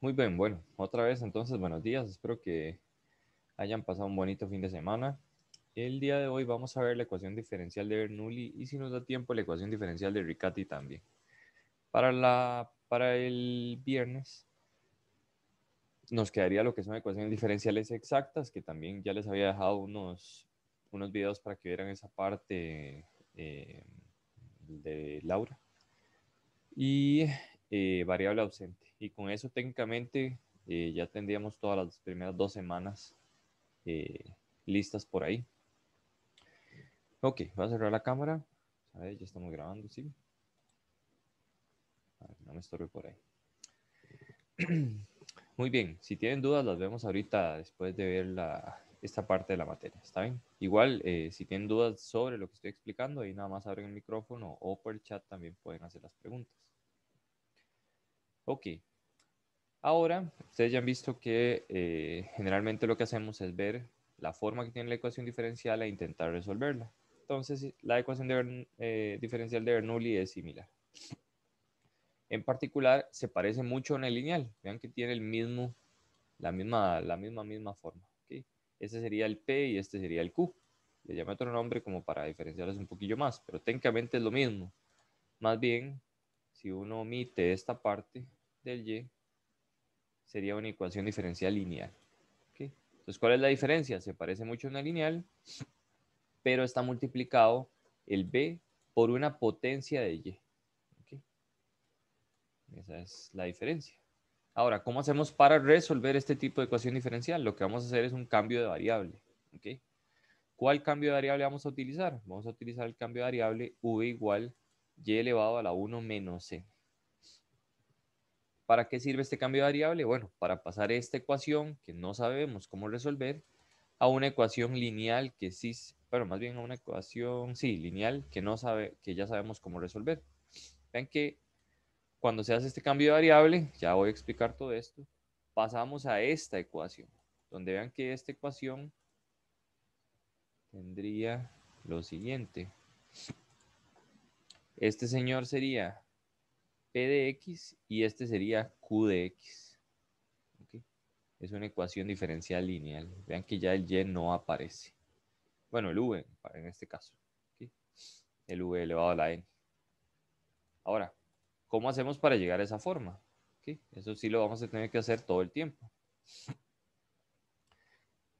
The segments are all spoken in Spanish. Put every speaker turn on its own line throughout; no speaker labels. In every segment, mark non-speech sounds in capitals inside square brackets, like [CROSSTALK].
Muy bien, bueno, otra vez entonces, buenos días, espero que hayan pasado un bonito fin de semana. El día de hoy vamos a ver la ecuación diferencial de Bernoulli y si nos da tiempo la ecuación diferencial de Riccati también. Para, la, para el viernes nos quedaría lo que son ecuaciones diferenciales exactas, que también ya les había dejado unos, unos videos para que vieran esa parte eh, de Laura. Y eh, variable ausente y con eso técnicamente eh, ya tendríamos todas las primeras dos semanas eh, listas por ahí. Ok, voy a cerrar la cámara. ya estamos grabando, ¿sí? no me estorbe por ahí. [CLEARS THROAT] Muy bien, si tienen dudas las vemos ahorita después de ver la, esta parte de la materia, ¿está bien? Igual, eh, si tienen dudas sobre lo que estoy explicando, ahí nada más abren el micrófono o por el chat también pueden hacer las preguntas. Ok, Ahora, ustedes ya han visto que eh, generalmente lo que hacemos es ver la forma que tiene la ecuación diferencial e intentar resolverla. Entonces, la ecuación de, eh, diferencial de Bernoulli es similar. En particular, se parece mucho en el lineal. Vean que tiene el mismo, la misma, la misma, misma forma. ¿okay? Este sería el P y este sería el Q. Le llamé otro nombre como para diferenciarlos un poquillo más, pero técnicamente es lo mismo. Más bien, si uno omite esta parte del Y, sería una ecuación diferencial lineal. Entonces, ¿cuál es la diferencia? Se parece mucho a una lineal, pero está multiplicado el b por una potencia de y. Esa es la diferencia. Ahora, ¿cómo hacemos para resolver este tipo de ecuación diferencial? Lo que vamos a hacer es un cambio de variable. ¿Cuál cambio de variable vamos a utilizar? Vamos a utilizar el cambio de variable v igual y elevado a la 1 menos c. ¿Para qué sirve este cambio de variable? Bueno, para pasar esta ecuación que no sabemos cómo resolver a una ecuación lineal que sí, bueno, más bien a una ecuación, sí, lineal que, no sabe, que ya sabemos cómo resolver. Vean que cuando se hace este cambio de variable, ya voy a explicar todo esto, pasamos a esta ecuación, donde vean que esta ecuación tendría lo siguiente. Este señor sería P de X y este sería Q de X. Es una ecuación diferencial lineal. Vean que ya el Y no aparece. Bueno, el V en este caso. El V elevado a la N. Ahora, ¿cómo hacemos para llegar a esa forma? Eso sí lo vamos a tener que hacer todo el tiempo.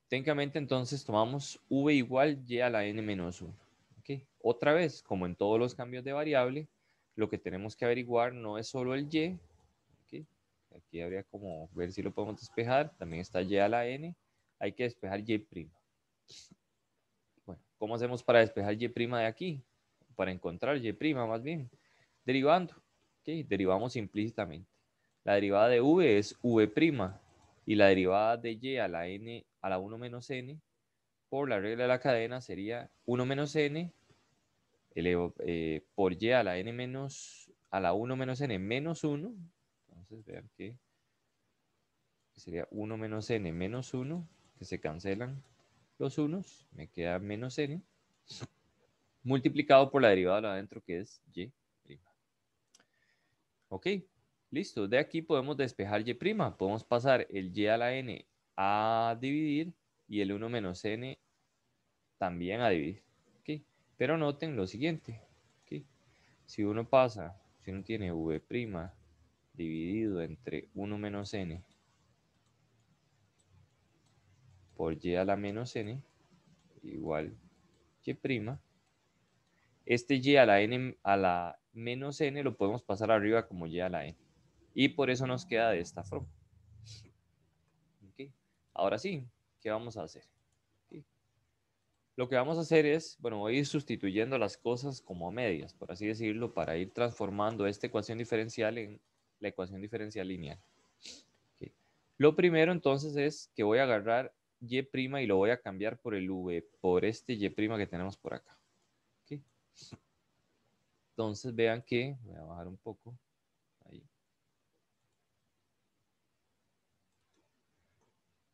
Técnicamente entonces tomamos V igual Y a la N menos 1. Otra vez, como en todos los cambios de variable, lo que tenemos que averiguar no es solo el y, aquí habría como ver si lo podemos despejar, también está y a la n, hay que despejar y'. Bueno, ¿cómo hacemos para despejar y' de aquí? Para encontrar y' más bien, derivando, ¿okay? derivamos implícitamente. La derivada de v es v' y la derivada de y a la n a la 1 menos n por la regla de la cadena sería 1 menos n eh, por y a la n menos, a la 1 menos n menos 1, entonces vean que sería 1 menos n menos 1, que se cancelan los unos, me queda menos n, multiplicado por la derivada de adentro que es y'. Ok, listo. De aquí podemos despejar y'. Podemos pasar el y a la n a dividir y el 1 menos n también a dividir. Pero noten lo siguiente. Si uno pasa, si uno tiene v' dividido entre 1 menos n por y a la menos n igual y', este y a la n a la menos n lo podemos pasar arriba como y a la n. Y por eso nos queda de esta forma. Ahora sí, ¿qué vamos a hacer? Lo que vamos a hacer es, bueno, voy a ir sustituyendo las cosas como medias, por así decirlo, para ir transformando esta ecuación diferencial en la ecuación diferencial lineal. Lo primero entonces es que voy a agarrar y' y lo voy a cambiar por el v, por este y' que tenemos por acá. Entonces vean que, voy a bajar un poco.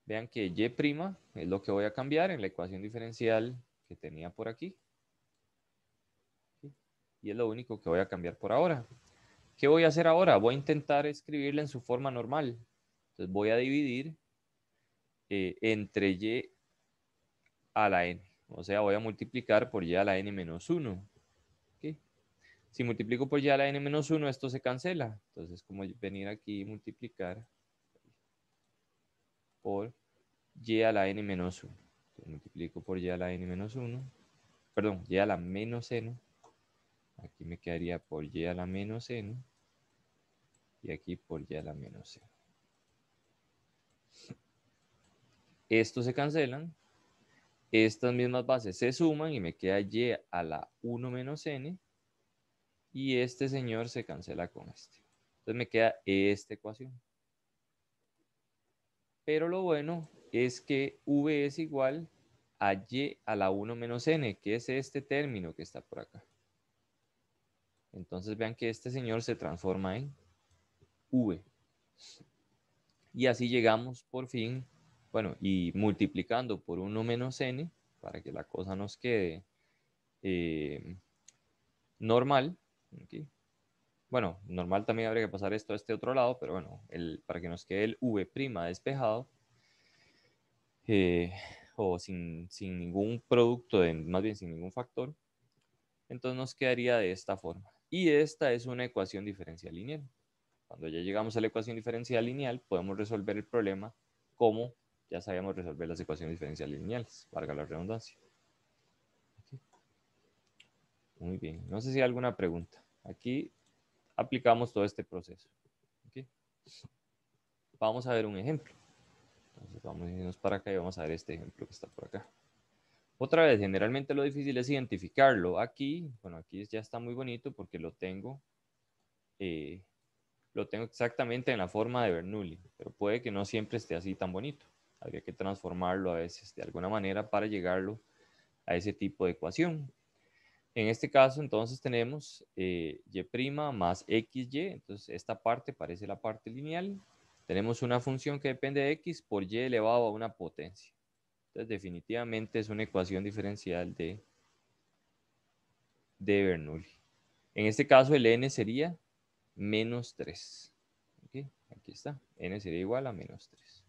Vean que y' es lo que voy a cambiar en la ecuación diferencial que tenía por aquí. Y es lo único que voy a cambiar por ahora. ¿Qué voy a hacer ahora? Voy a intentar escribirla en su forma normal. Entonces voy a dividir eh, entre y a la n. O sea, voy a multiplicar por y a la n menos 1. Si multiplico por y a la n menos 1, esto se cancela. Entonces, como venir aquí y multiplicar por y a la n menos 1. multiplico por y a la n menos 1. Perdón, y a la menos n. Aquí me quedaría por y a la menos n. Y aquí por y a la menos n. Estos se cancelan. Estas mismas bases se suman y me queda y a la 1 menos n. Y este señor se cancela con este. Entonces me queda esta ecuación. Pero lo bueno es que V es igual a Y a la 1 menos N, que es este término que está por acá. Entonces vean que este señor se transforma en V. Y así llegamos por fin, bueno, y multiplicando por 1 menos N, para que la cosa nos quede eh, normal, okay, bueno, normal también habría que pasar esto a este otro lado, pero bueno, para que nos quede el V' despejado, eh, o sin, sin, ningún producto, más bien sin ningún factor, entonces nos quedaría de esta forma. Y esta es una ecuación diferencial lineal. Cuando ya llegamos a la ecuación diferencial lineal, podemos resolver el problema como ya sabíamos resolver las ecuaciones diferenciales lineales, valga la redundancia. Muy bien, no sé si hay alguna pregunta. Aquí aplicamos todo este proceso. Vamos a ver un ejemplo. vamos a irnos para acá y vamos a ver este ejemplo que está por acá. Otra vez, generalmente lo difícil es identificarlo. Aquí, bueno, aquí ya está muy bonito porque lo tengo, eh, lo tengo exactamente en la forma de Bernoulli, pero puede que no siempre esté así tan bonito. Habría que transformarlo a veces de alguna manera para llegarlo a ese tipo de ecuación. En este caso, entonces tenemos eh, y' más xy, entonces esta parte parece la parte lineal. Tenemos una función que depende de x por y elevado a una potencia. Entonces, definitivamente es una ecuación diferencial de, Bernoulli. En este caso, el n sería menos 3. Aquí está, n sería igual a menos 3.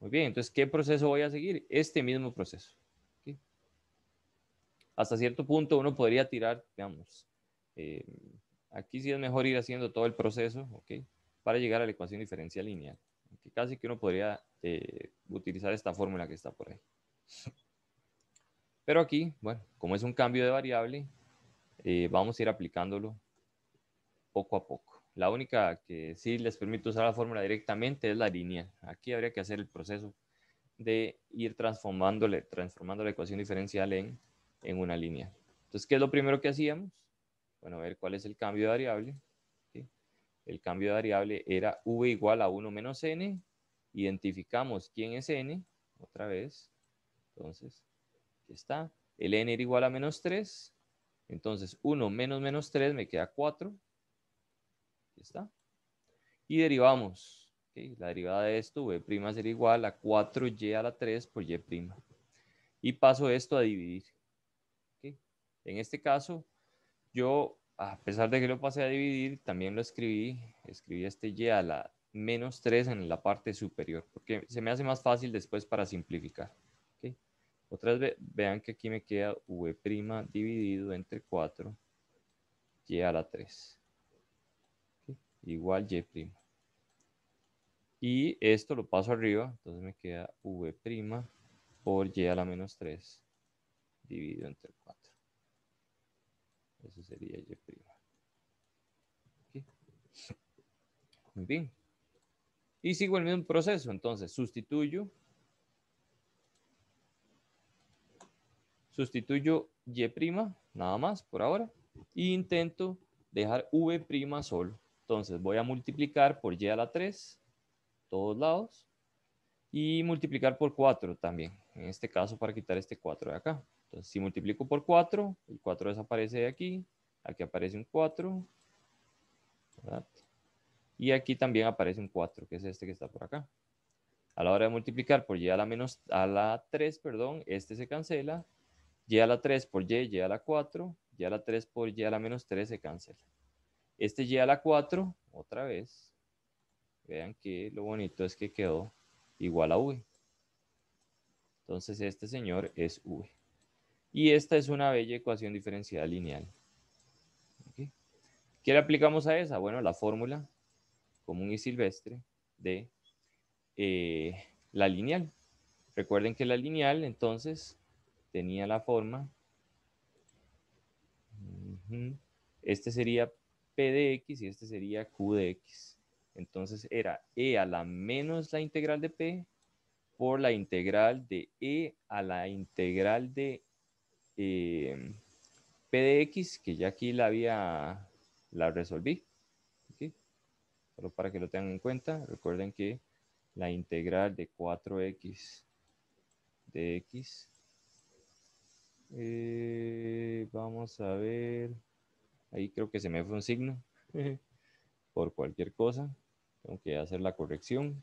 Muy bien, entonces, ¿qué proceso voy a seguir? Este mismo proceso hasta cierto punto uno podría tirar, digamos, eh, aquí sí es mejor ir haciendo todo el proceso, ¿ok? Para llegar a la ecuación diferencial lineal. Que casi que uno podría eh, utilizar esta fórmula que está por ahí. Pero aquí, bueno, como es un cambio de variable, eh, vamos a ir aplicándolo poco a poco. La única que sí les permite usar la fórmula directamente es la línea. Aquí habría que hacer el proceso de ir transformándole, transformando la ecuación diferencial en en una línea. Entonces, ¿qué es lo primero que hacíamos? Bueno, a ver cuál es el cambio de variable. El cambio de variable era v igual a 1 menos n. Identificamos quién es n, otra vez. Entonces, aquí está. El n era igual a menos 3. Entonces, 1 menos menos 3 me queda 4. Aquí está. Y derivamos. La derivada de esto, v' será igual a 4y a la 3 por y'. Y paso esto a dividir. En este caso, yo, a pesar de que lo pasé a dividir, también lo escribí, escribí este y a la menos 3 en la parte superior, porque se me hace más fácil después para simplificar. Otras vean que aquí me queda v' dividido entre 4 y a la 3. Igual y'. Y esto lo paso arriba, entonces me queda v' por y a la menos 3 dividido entre 4. Eso sería y' Muy bien. Y sigo el mismo proceso. Entonces, sustituyo. Sustituyo y' nada más por ahora. Y e intento dejar v' solo. Entonces, voy a multiplicar por y a la 3, todos lados. Y multiplicar por 4 también. En este caso, para quitar este 4 de acá. Entonces, si multiplico por 4, el 4 desaparece de aquí, aquí aparece un 4, ¿verdad? Y aquí también aparece un 4, que es este que está por acá. A la hora de multiplicar por y a la, menos, a la 3, perdón, este se cancela. Y a la 3 por y, y a la 4, y a la 3 por y a la menos 3 se cancela. Este y a la 4, otra vez. Vean que lo bonito es que quedó igual a v. Entonces este señor es v. Y esta es una bella ecuación diferencial lineal. ¿Qué le aplicamos a esa? Bueno, la fórmula común y silvestre de eh, la lineal. Recuerden que la lineal entonces tenía la forma. Este sería P de X y este sería Q de X. Entonces era E a la menos la integral de P por la integral de E a la integral de eh, de x que ya aquí la había, la resolví. Solo para que lo tengan en cuenta, recuerden que la integral de 4x de x, eh, vamos a ver, ahí creo que se me fue un signo, por cualquier cosa, tengo que hacer la corrección,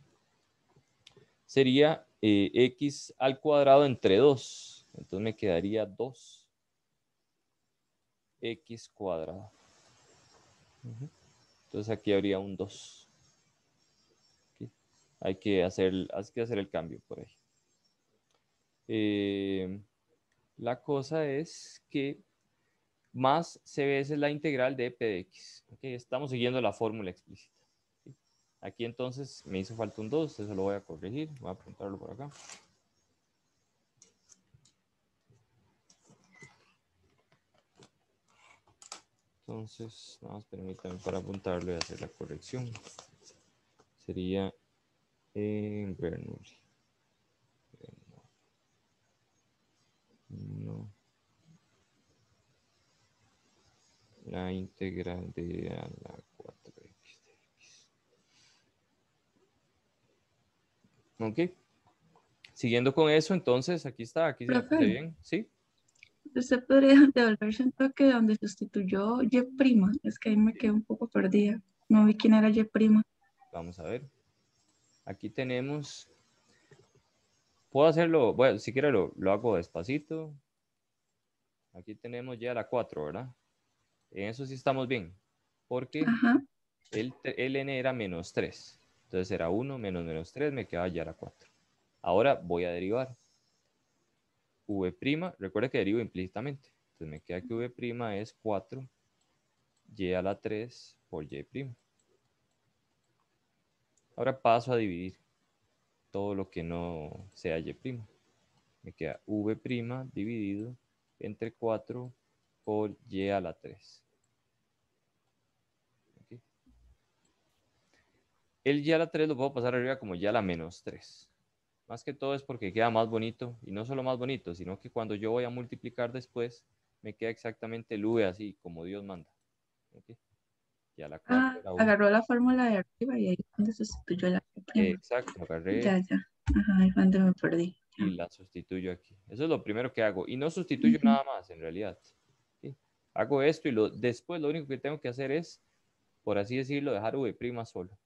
sería eh, x al cuadrado entre 2, entonces me quedaría 2x cuadrado. Entonces aquí habría un 2. Hay, que hacer, que hacer el cambio por ahí. Eh, la cosa es que más c es la integral de p de x, estamos siguiendo la fórmula explícita. Aquí entonces me hizo falta un 2, eso lo voy a corregir, voy a apuntarlo por acá. Entonces, permítanme para apuntarlo y hacer la corrección. Sería en eh, Bernoulli. No. La integral de la 4x de x. Ok. Siguiendo con eso, entonces, aquí está, aquí se bien, ¿sí? usted podría [LAUGHS] devolverse un toque donde sustituyó Y prima. Es que ahí me quedé un poco perdida. No vi quién era Y prima. Vamos a ver. Aquí tenemos. Puedo hacerlo, bueno, si quiere lo, hago despacito. Aquí tenemos ya la 4, ¿verdad? En eso sí estamos bien, porque el, el n era menos 3. Entonces era 1 menos menos 3, me quedaba ya la 4. Ahora voy a derivar v', recuerda que derivo implícitamente. Entonces me queda que v' es 4 y a la 3 por y'. Ahora paso a dividir todo lo que no sea y'. Me queda v' dividido entre 4 por y a la 3. El y a la 3 lo puedo pasar arriba como y a la menos 3. Más que todo es porque queda más bonito, y no solo más bonito, sino que cuando yo voy a multiplicar después, me queda exactamente el V así, como Dios manda. la ah, agarró la fórmula de arriba y ahí donde sustituyó la prima. Exacto, agarré. Ya, ya. Ajá, ahí donde me perdí. Y la sustituyo aquí. Eso es lo primero que hago. Y no sustituyo nada más, en realidad. Hago esto y lo, después lo único que tengo que hacer es, por así decirlo, dejar V' solo.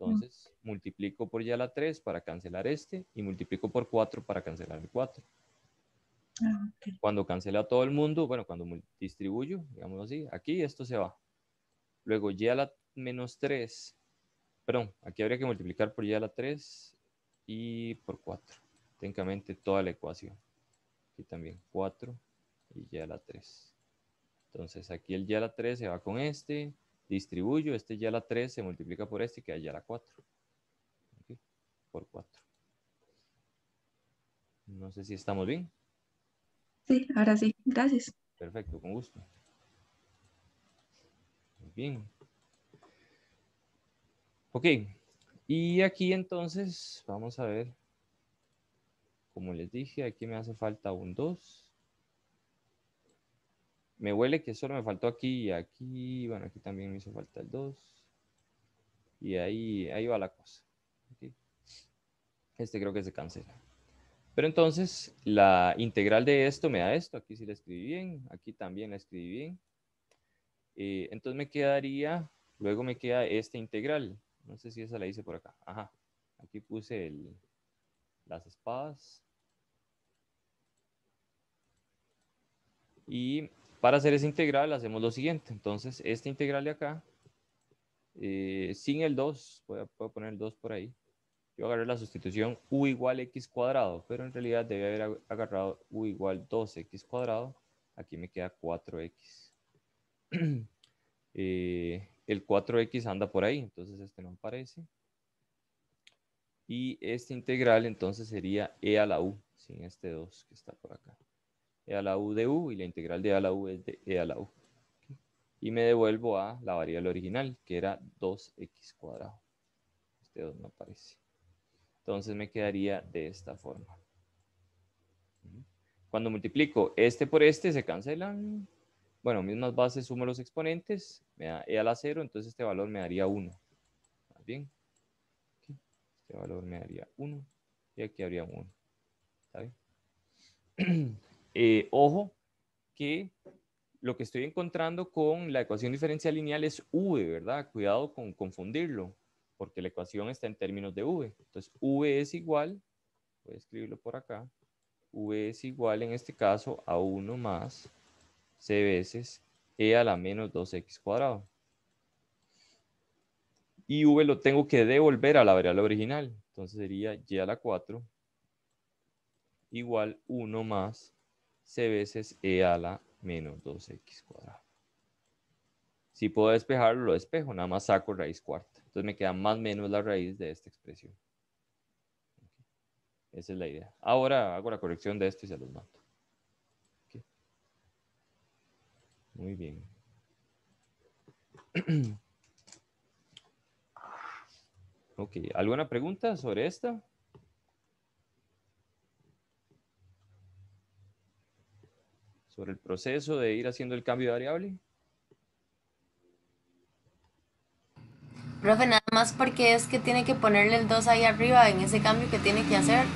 Entonces, multiplico por ya la 3 para cancelar este y multiplico por 4 para cancelar el 4. Ah, cuando cancela todo el mundo, bueno, cuando distribuyo, digamos así, aquí esto se va. Luego y a la menos 3, perdón, aquí habría que multiplicar por y a la 3 y por 4. Técnicamente toda la ecuación. Aquí también 4 y y a la 3. Entonces aquí el y a la 3 se va con este, distribuyo, este ya la 3 se multiplica por este y queda ya la 4. Por 4. No sé si estamos bien. Sí, ahora sí. Gracias. Perfecto, con gusto. Muy bien. Ok, y aquí entonces vamos a ver, como les dije, aquí me hace falta un 2. Me huele que solo me faltó aquí y aquí. Bueno, aquí también me hizo falta el 2. Y ahí, ahí va la cosa. Este creo que se cancela. Pero entonces la integral de esto me da esto. Aquí sí la escribí bien. Aquí también la escribí bien. Eh, entonces me quedaría, luego me queda esta integral. No sé si esa la hice por acá. Ajá. Aquí puse el, las espadas. Y para hacer esa integral hacemos lo siguiente. Entonces, esta integral de acá, eh, sin el 2, voy poner el 2 por ahí. Yo agarré la sustitución u igual x cuadrado, pero en realidad debe haber agarrado u igual 2x cuadrado. Aquí me queda 4x. [CLEARS THROAT] Eh, el 4x anda por ahí, entonces este no aparece. Y esta integral entonces sería e a la u, sin este 2 que está por acá e a la u de u y la integral de a la u es de e a la u. Y me devuelvo a la variable original, que era 2x cuadrado. Este 2 no aparece. Entonces me quedaría de esta forma. Cuando multiplico este por este, se cancelan. Bueno, mismas bases, sumo los exponentes, me da e a la 0, entonces este valor me daría 1. bien? Este valor me daría 1 y aquí habría 1. ¿Está bien? [CLEARS THROAT] Eh, ojo que lo que estoy encontrando con la ecuación diferencial lineal es V, ¿verdad? Cuidado con confundirlo, porque la ecuación está en términos de V. Entonces, V es igual, voy a escribirlo por acá, V es igual en este caso a 1 más C veces E a la menos 2X cuadrado. Y V lo tengo que devolver a la variable original. Entonces sería Y a la 4 igual 1 más c veces e a la menos 2x cuadrado. Si puedo despejarlo, lo despejo, nada más saco raíz cuarta. Entonces me queda más menos la raíz de esta expresión. Esa es la idea. Ahora hago la corrección de esto y se los mato. Muy bien. [CLEARS THROAT] ok, ¿alguna pregunta sobre esta? sobre el proceso de ir haciendo el cambio de variable? Profe, nada más porque es que tiene que ponerle el 2 ahí arriba en ese cambio que tiene que hacer.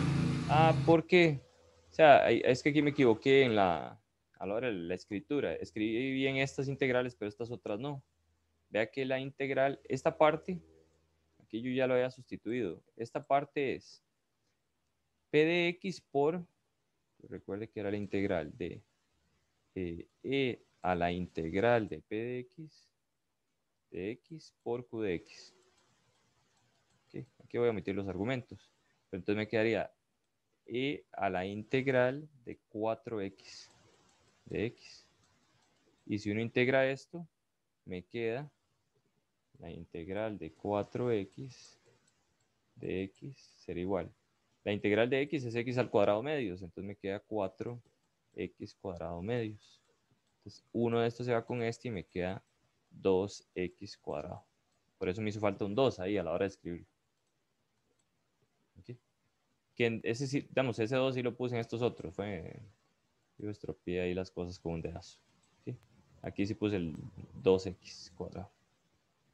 Ah, porque, o sea, es que aquí me equivoqué en la, a la hora de la escritura. Escribí bien estas integrales, pero estas otras no. Vea que la integral, esta parte, aquí yo ya lo había sustituido. Esta parte es p de x por, recuerde que era la integral de eh, e a la integral de p de x, de x por q de x. Aquí voy a omitir los argumentos. Pero entonces me quedaría e a la integral de 4x de x. Y si uno integra esto, me queda la integral de 4x de x será igual. La integral de x es x al cuadrado medios, entonces me queda 4 x cuadrado medios. Entonces, uno de estos se va con este y me queda 2x cuadrado. Por eso me hizo falta un 2 ahí a la hora de escribirlo. ¿Okay? Que ese, sí, Damos ese 2 sí lo puse en estos otros. Fue, yo estropeé ahí las cosas con un dedazo. Aquí sí puse el 2x cuadrado.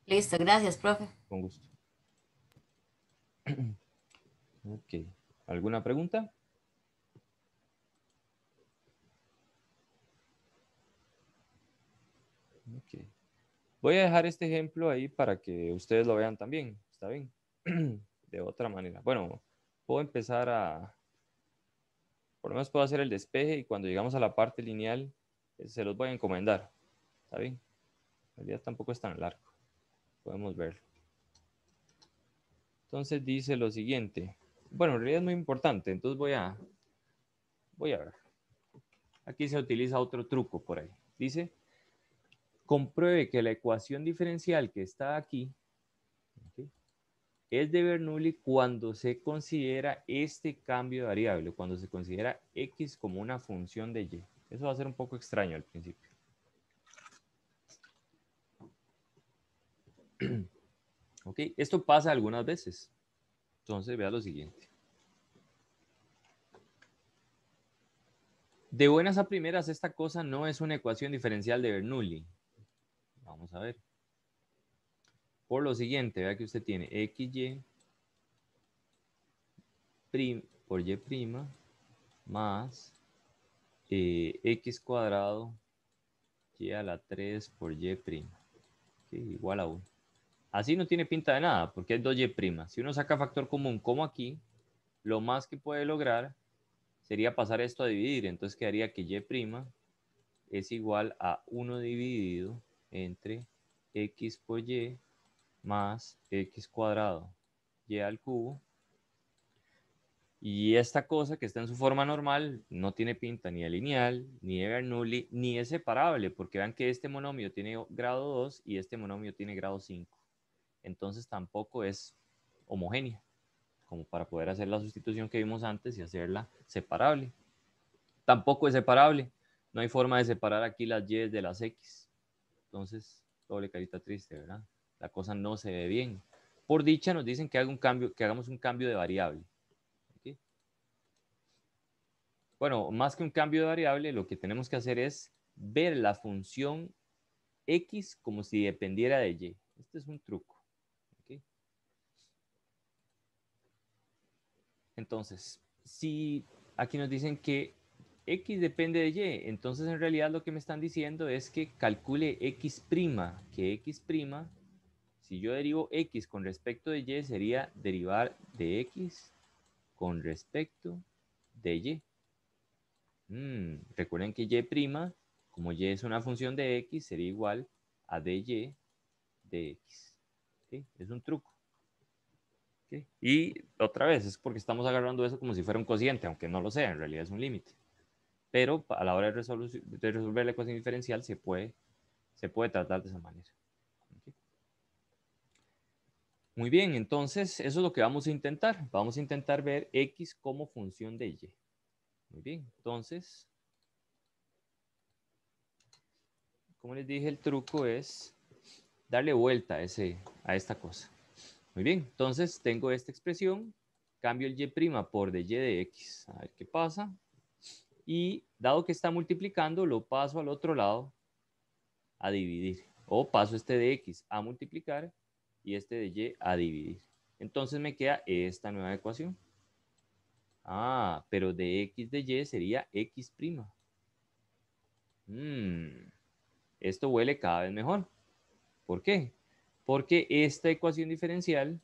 Listo, gracias, profe. Con gusto. [CLEARS THROAT] Ok. ¿Alguna pregunta? Voy a dejar este ejemplo ahí para que ustedes lo vean también, ¿está bien? [CLEARS THROAT] De otra manera. Bueno, puedo empezar a, por lo menos puedo hacer el despeje y cuando llegamos a la parte lineal, eh, se los voy a encomendar, ¿está bien? En realidad tampoco es tan largo, podemos verlo. Entonces dice lo siguiente. Bueno, en realidad es muy importante, entonces voy a, voy a ver. Aquí se utiliza otro truco por ahí. Dice, compruebe que la ecuación diferencial que está aquí es de Bernoulli cuando se considera este cambio de variable, cuando se considera x como una función de y. Eso va a ser un poco extraño al principio. [CLEARS THROAT] ¿Ok? Esto pasa algunas veces. Entonces, vea lo siguiente. De buenas a primeras, esta cosa no es una ecuación diferencial de Bernoulli. Vamos a ver. Por lo siguiente, vea que usted tiene XY por Y' prima más eh, X cuadrado Y a la 3 por Y' prima. Que igual a 1. Así no tiene pinta de nada, porque es 2Y'. Si uno saca factor común como aquí, lo más que puede lograr sería pasar esto a dividir. Entonces quedaría que Y' es igual a 1 dividido entre x por y más x cuadrado, y al cubo. Y esta cosa que está en su forma normal no tiene pinta ni de lineal, ni de Bernoulli, ni es separable, porque vean que este monomio tiene grado 2 y este monomio tiene grado 5. Entonces tampoco es homogénea, como para poder hacer la sustitución que vimos antes y hacerla separable. Tampoco es separable, no hay forma de separar aquí las y de las x. Entonces, doble carita triste, ¿verdad? La cosa no se ve bien. Por dicha nos dicen que, cambio, que hagamos un cambio de variable. Bueno, más que un cambio de variable, lo que tenemos que hacer es ver la función x como si dependiera de y. Este es un truco. Entonces, si aquí nos dicen que X depende de Y. Entonces, en realidad lo que me están diciendo es que calcule X', que X', si yo derivo X con respecto de Y, sería derivar de X con respecto de Y. Mm, recuerden que Y', como Y es una función de X, sería igual a dy de X. Es un truco. Y otra vez, es porque estamos agarrando eso como si fuera un cociente, aunque no lo sea, en realidad es un límite pero a la hora de, resolver la ecuación diferencial se puede, se puede tratar de esa manera. Muy bien, entonces eso es lo que vamos a intentar. Vamos a intentar ver x como función de y. Muy bien, entonces, como les dije, el truco es darle vuelta a, ese, a esta cosa. Muy bien, entonces tengo esta expresión, cambio el y' por y de x. A ver qué pasa y dado que está multiplicando, lo paso al otro lado a dividir. O paso este de x a multiplicar y este de y a dividir. Entonces me queda esta nueva ecuación. Ah, pero de x de y sería x'. Hmm, esto huele cada vez mejor. ¿Por qué? Porque esta ecuación diferencial,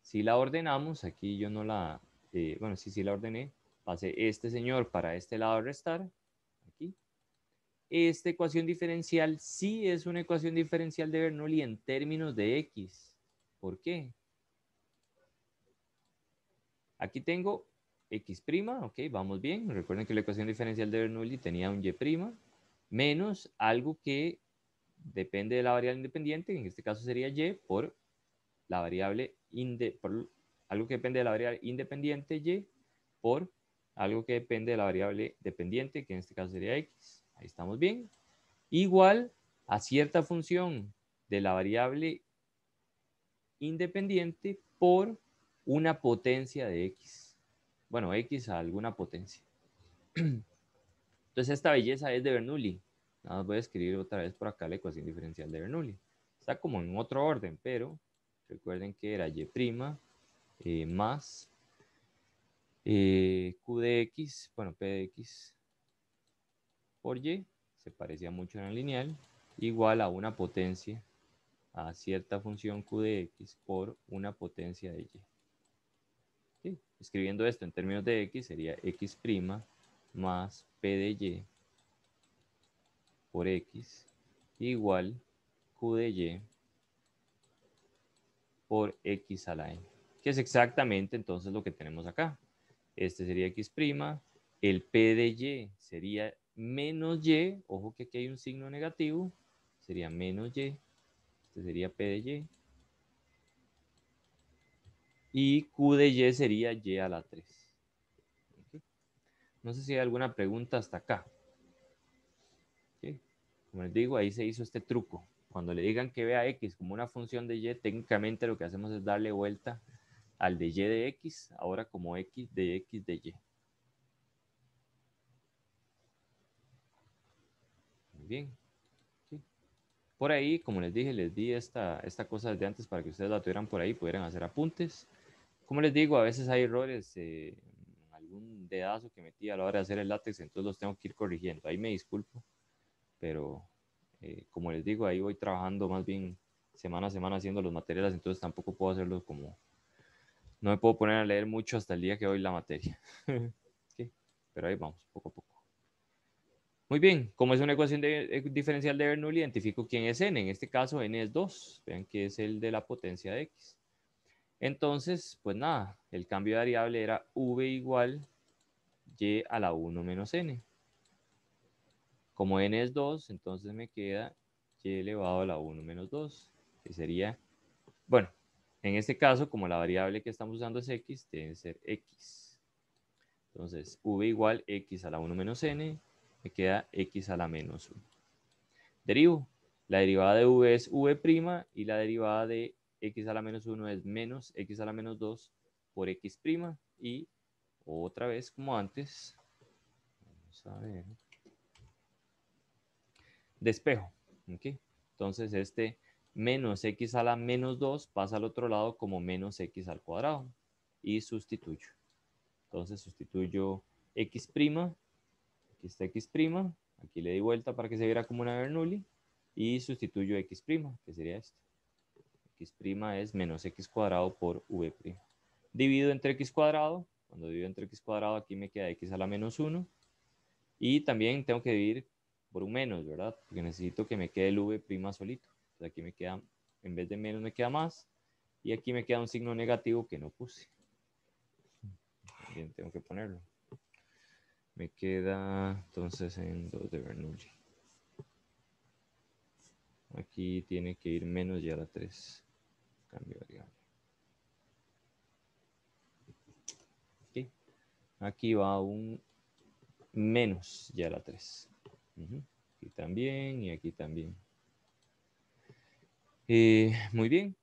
si la ordenamos, aquí yo no la, eh, bueno, sí, sí la ordené, pase este señor para este lado restar, aquí. Esta ecuación diferencial sí es una ecuación diferencial de Bernoulli en términos de X. ¿Por qué? Aquí tengo X', ok, vamos bien. Recuerden que la ecuación diferencial de Bernoulli tenía un Y', menos algo que depende de la variable independiente, en este caso sería Y, por la variable, inde, algo que depende de la variable independiente Y, por algo que depende de la variable dependiente, que en este caso sería x. Ahí estamos bien. Igual a cierta función de la variable independiente por una potencia de x. Bueno, x a alguna potencia. [CLEARS THROAT] Entonces esta belleza es de Bernoulli. Nada más voy a escribir otra vez por acá la ecuación diferencial de Bernoulli. Está como en otro orden, pero recuerden que era y' eh, más eh, Q de X, bueno, P de X por Y, se parecía mucho a la lineal, igual a una potencia, a cierta función Q de X por una potencia de Y. Escribiendo esto en términos de X sería X' más P de Y por X igual Q de Y por X a la N, que es exactamente entonces lo que tenemos acá este sería X', el P de Y sería menos Y, ojo que aquí hay un signo negativo, sería menos Y, este sería P de Y, y Q de Y sería Y a la 3. No sé si hay alguna pregunta hasta acá. Como les digo, ahí se hizo este truco. Cuando le digan que vea X como una función de Y, técnicamente lo que hacemos es darle vuelta al de y de x, ahora como x de x de y. Muy bien. Por ahí, como les dije, les di esta, esta cosa de antes para que ustedes la tuvieran por ahí, pudieran hacer apuntes. Como les digo, a veces hay errores, eh, algún dedazo que metí a la hora de hacer el látex, entonces los tengo que ir corrigiendo. Ahí me disculpo, pero eh, como les digo, ahí voy trabajando más bien semana a semana haciendo los materiales, entonces tampoco puedo hacerlos como, no me puedo poner a leer mucho hasta el día que doy la materia. [LAUGHS] pero ahí vamos, poco a poco. Muy bien, como es una ecuación de, eh, diferencial de Bernoulli, identifico quién es n. En este caso, n es 2. Vean que es el de la potencia de x. Entonces, pues nada, el cambio de variable era v igual y a la 1 menos n. Como n es 2, entonces me queda y elevado a la 1 menos 2, que sería, bueno, en este caso, como la variable que estamos usando es x, deben ser x. Entonces, v igual x a la 1 menos n, me queda x a la menos 1. Derivo. La derivada de v es v' y la derivada de x a la menos 1 es menos x a la menos 2 por x' y otra vez como antes, vamos a ver, despejo. Entonces este menos x a la menos 2 pasa al otro lado como menos x al cuadrado y sustituyo. Entonces sustituyo x', aquí está x', prima, aquí le di vuelta para que se viera como una Bernoulli y sustituyo x', prima, que sería esto. x' prima es menos x cuadrado por v'. Divido entre x cuadrado, cuando divido entre x cuadrado aquí me queda x a la menos 1 y también tengo que dividir por un menos, ¿verdad? Porque necesito que me quede el v' solito aquí me queda, en vez de menos me queda más. Y aquí me queda un signo negativo que no puse. Bien, tengo que ponerlo. Me queda entonces en 2 de Bernoulli. Aquí tiene que ir menos ya la 3. Cambio variable. Aquí va un menos ya la 3. Aquí también y aquí también. Eh, muy bien,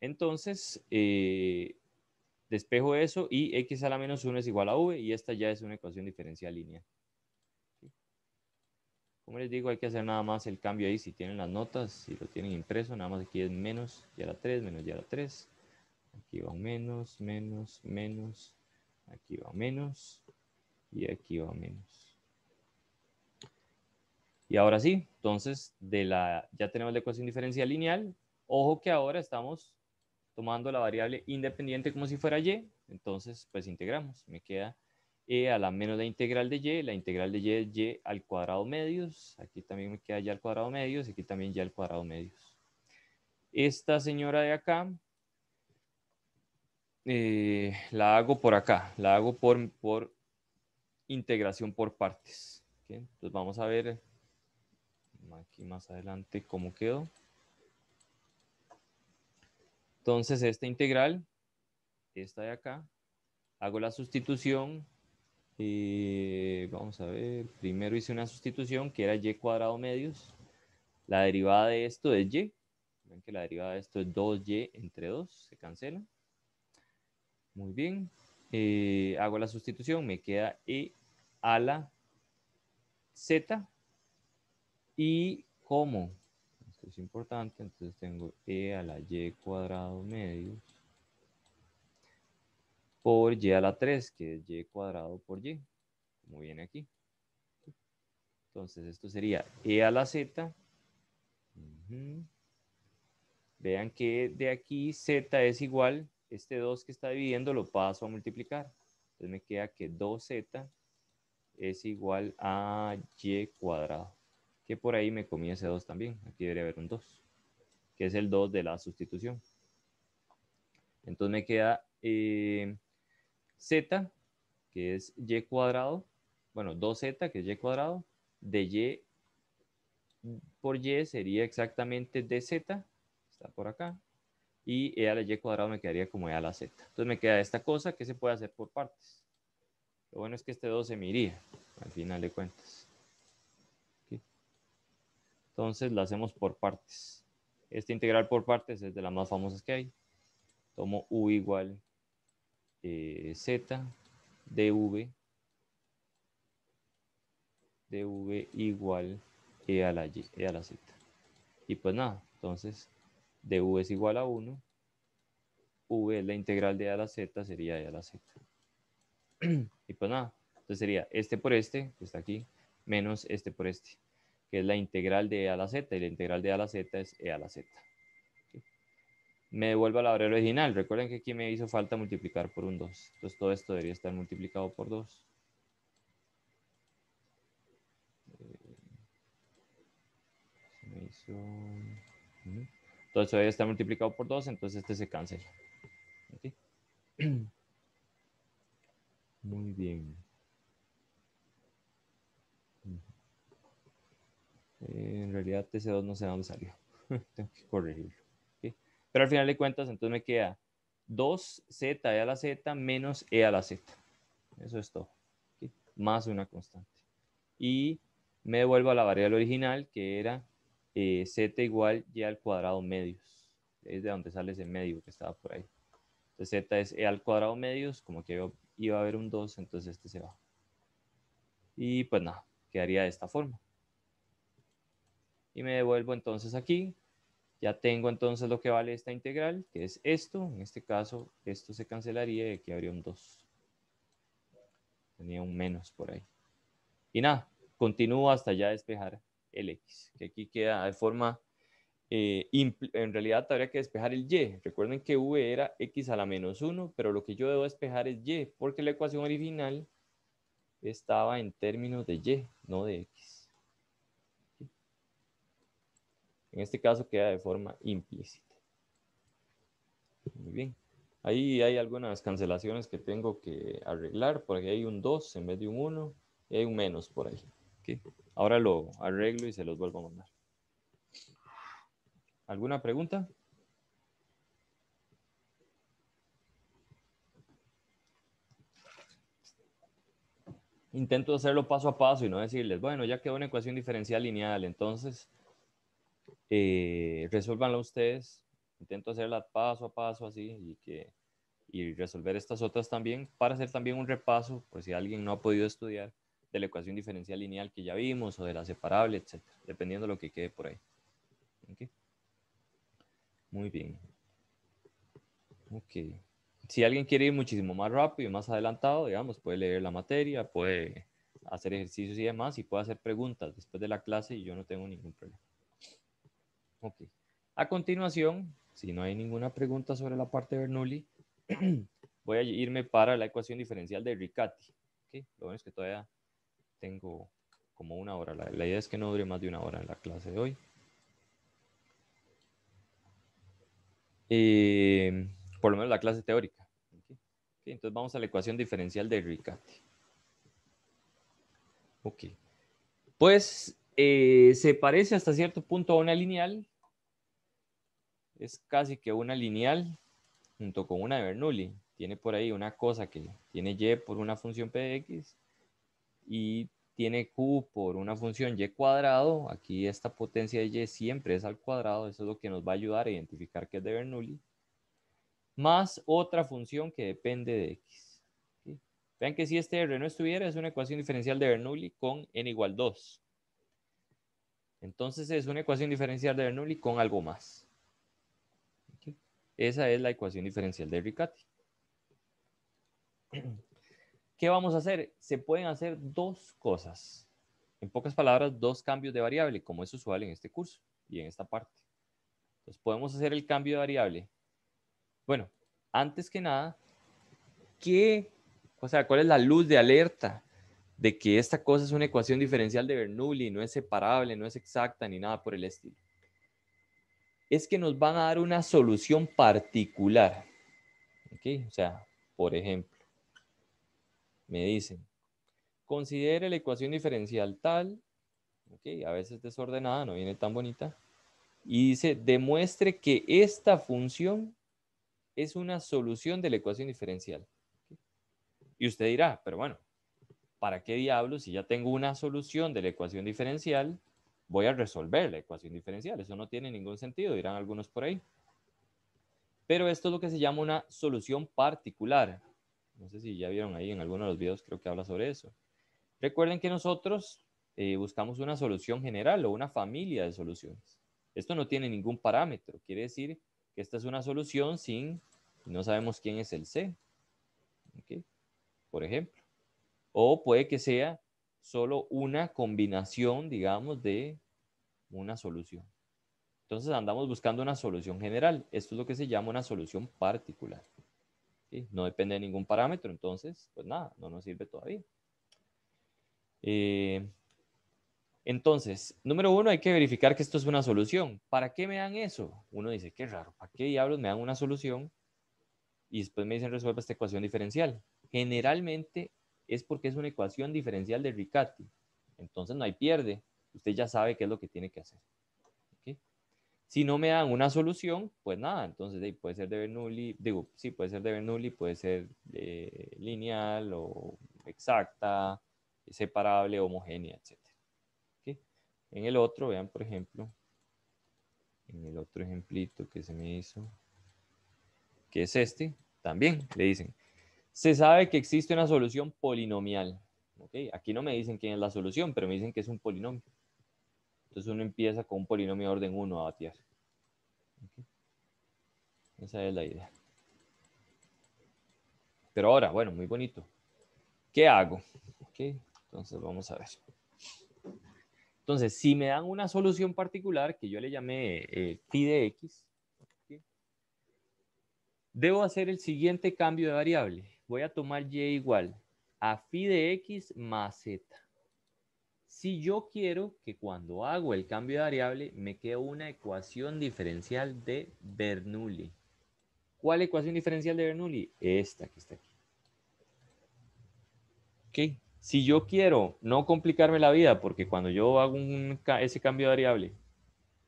entonces eh, despejo eso y x a la menos 1 es igual a v y esta ya es una ecuación diferencial lineal. Como les digo, hay que hacer nada más el cambio ahí si tienen las notas, si lo tienen impreso, nada más aquí es menos y a la 3, menos y a la 3. Aquí va menos, menos, menos, aquí va menos y aquí va menos. Y ahora sí, entonces de la, ya tenemos la ecuación diferencial lineal, Ojo que ahora estamos tomando la variable independiente como si fuera y, entonces pues integramos. Me queda e a la menos la integral de y, la integral de y es y al cuadrado medios, aquí también me queda y al cuadrado medios, aquí también y al cuadrado medios. Esta señora de acá, eh, la hago por acá, la hago por, por integración por partes. Entonces vamos a ver aquí más adelante cómo quedó. Entonces, esta integral, esta de acá, hago la sustitución. Y eh, vamos a ver, primero hice una sustitución que era y cuadrado medios. La derivada de esto es y. Ven que la derivada de esto es 2y entre 2, se cancela. Muy bien. Eh, hago la sustitución, me queda e a la z. Y como es importante, entonces tengo e a la y cuadrado medio por y a la 3, que es y cuadrado por y, como viene aquí. Entonces esto sería e a la z. Vean que de aquí z es igual, este 2 que está dividiendo lo paso a multiplicar. Entonces me queda que 2z es igual a y cuadrado que por ahí me comí ese 2 también. Aquí debería haber un 2, que es el 2 de la sustitución. Entonces me queda eh, z, que es y cuadrado, bueno, 2z, que es y cuadrado, de y por y sería exactamente dz, está por acá, y e a la y cuadrado me quedaría como e a la z. Entonces me queda esta cosa que se puede hacer por partes. Lo bueno es que este 2 se me iría, al final de cuentas. Entonces la hacemos por partes. Esta integral por partes es de las más famosas que hay. Tomo u igual eh, z dv dv igual e a, la e a la z. Y pues nada, entonces dv es igual a 1. v es la integral de a la z, sería e a la z. [CLEARS THROAT] y pues nada, entonces sería este por este, que está aquí, menos este por este es la integral de e a la z, y la integral de a la z es e a la z. Me devuelvo a la variable original. Recuerden que aquí me hizo falta multiplicar por un 2. Entonces todo esto debería estar multiplicado por 2. ¿Mm? Entonces debería estar multiplicado por 2, entonces este se cancela. [CLEARS THROAT] Muy bien. Eh, en realidad TC2 no sé de dónde salió. [LAUGHS] Tengo que corregirlo. Pero al final de cuentas, entonces me queda 2Z E a la Z menos E a la Z. Eso es todo. Más una constante. Y me devuelvo a la variable original que era eh, Z igual Y al cuadrado medios. Es de donde sale ese medio que estaba por ahí. Entonces Z es E al cuadrado medios, como que iba a haber un 2, entonces este se va. Y pues nada, quedaría de esta forma y me devuelvo entonces aquí. Ya tengo entonces lo que vale esta integral, que es esto. En este caso, esto se cancelaría y aquí habría un 2. Tenía un menos por ahí. Y nada, continúo hasta ya despejar el x, que aquí queda de forma... Eh, en realidad habría que despejar el y. Recuerden que v era x a la menos 1, pero lo que yo debo despejar es y, porque la ecuación original estaba en términos de y, no de x. En este caso queda de forma implícita. Muy bien. Ahí hay algunas cancelaciones que tengo que arreglar. Por aquí hay un 2 en vez de un 1 y hay un menos por ahí. Ahora lo arreglo y se los vuelvo a mandar. ¿Alguna pregunta? Intento hacerlo paso a paso y no decirles, bueno, ya quedó una ecuación diferencial lineal, entonces eh, ustedes, intento hacerla paso a paso así y, que, resolver estas otras también para hacer también un repaso por si alguien no ha podido estudiar de la ecuación diferencial lineal que ya vimos o de la separable, etcétera, dependiendo de lo que quede por ahí. Muy bien. Ok. Si alguien quiere ir muchísimo más rápido y más adelantado, digamos, puede leer la materia, puede hacer ejercicios y demás y puede hacer preguntas después de la clase y yo no tengo ningún problema. Ok. A continuación, si no hay ninguna pregunta sobre la parte de Bernoulli, [CLEARS THROAT] voy a irme para la ecuación diferencial de Riccati. Lo bueno es que todavía tengo como una hora. La, idea es que no dure más de una hora en la clase de hoy. Eh, por lo menos la clase teórica. entonces vamos a la ecuación diferencial de Riccati. Ok. Pues eh, se parece hasta cierto punto a una lineal. Es casi que una lineal junto con una de Bernoulli. Tiene por ahí una cosa que tiene y por una función p de x y tiene q por una función y cuadrado. Aquí esta potencia de y siempre es al cuadrado. Eso es lo que nos va a ayudar a identificar que es de Bernoulli. Más otra función que depende de x. Vean que si este R no estuviera, es una ecuación diferencial de Bernoulli con n igual 2. Entonces es una ecuación diferencial de Bernoulli con algo más. Esa es la ecuación diferencial de Riccati. [CLEARS THROAT] ¿Qué vamos a hacer? Se pueden hacer dos cosas. En pocas palabras, dos cambios de variable, como es usual en este curso y en esta parte. Entonces podemos hacer el cambio de variable. Bueno, antes que nada, ¿qué? O sea, ¿cuál es la luz de alerta de que esta cosa es una ecuación diferencial de Bernoulli, no es separable, no es exacta ni nada por el estilo. Es que nos van a dar una solución particular. O sea, por ejemplo, me dicen, considere la ecuación diferencial tal, okay, a veces desordenada, no viene tan bonita, y dice, demuestre que esta función es una solución de la ecuación diferencial. Y usted dirá, pero bueno, ¿para qué diablos si ya tengo una solución de la ecuación diferencial? Voy a resolver la ecuación diferencial. Eso no tiene ningún sentido, dirán algunos por ahí. Pero esto es lo que se llama una solución particular. No sé si ya vieron ahí en alguno de los videos, creo que habla sobre eso. Recuerden que nosotros eh, buscamos una solución general o una familia de soluciones. Esto no tiene ningún parámetro. Quiere decir que esta es una solución sin, no sabemos quién es el C. Por ejemplo o puede que sea solo una combinación, digamos, de una solución. Entonces andamos buscando una solución general. Esto es lo que se llama una solución particular. No depende de ningún parámetro, entonces, pues nada, no nos sirve todavía. Eh, entonces, número uno, hay que verificar que esto es una solución. ¿Para qué me dan eso? Uno dice, qué raro, ¿para qué diablos me dan una solución? Y después me dicen, resuelva esta ecuación diferencial. Generalmente es porque es una ecuación diferencial de Riccati. Entonces no hay pierde. Usted ya sabe qué es lo que tiene que hacer. Si no me dan una solución, pues nada. Entonces puede ser de Bernoulli, digo, sí, puede ser de Bernoulli, puede ser eh, lineal o exacta, separable, homogénea, etc. En el otro, vean, por ejemplo, en el otro ejemplito que se me hizo, que es este, también le dicen, se sabe que existe una solución polinomial. Aquí no me dicen quién es la solución, pero me dicen que es un polinomio. Entonces uno empieza con un polinomio de orden 1 a batear. Esa es la idea. Pero ahora, bueno, muy bonito. ¿Qué hago? Entonces vamos a ver. Entonces, si me dan una solución particular, que yo le llamé eh, de x, debo hacer el siguiente cambio de variable voy a tomar y igual a phi de x más z. Si yo quiero que cuando hago el cambio de variable me quede una ecuación diferencial de Bernoulli. ¿Cuál ecuación diferencial de Bernoulli? Esta que está aquí. Ok. Si yo quiero no complicarme la vida, porque cuando yo hago ese cambio de variable,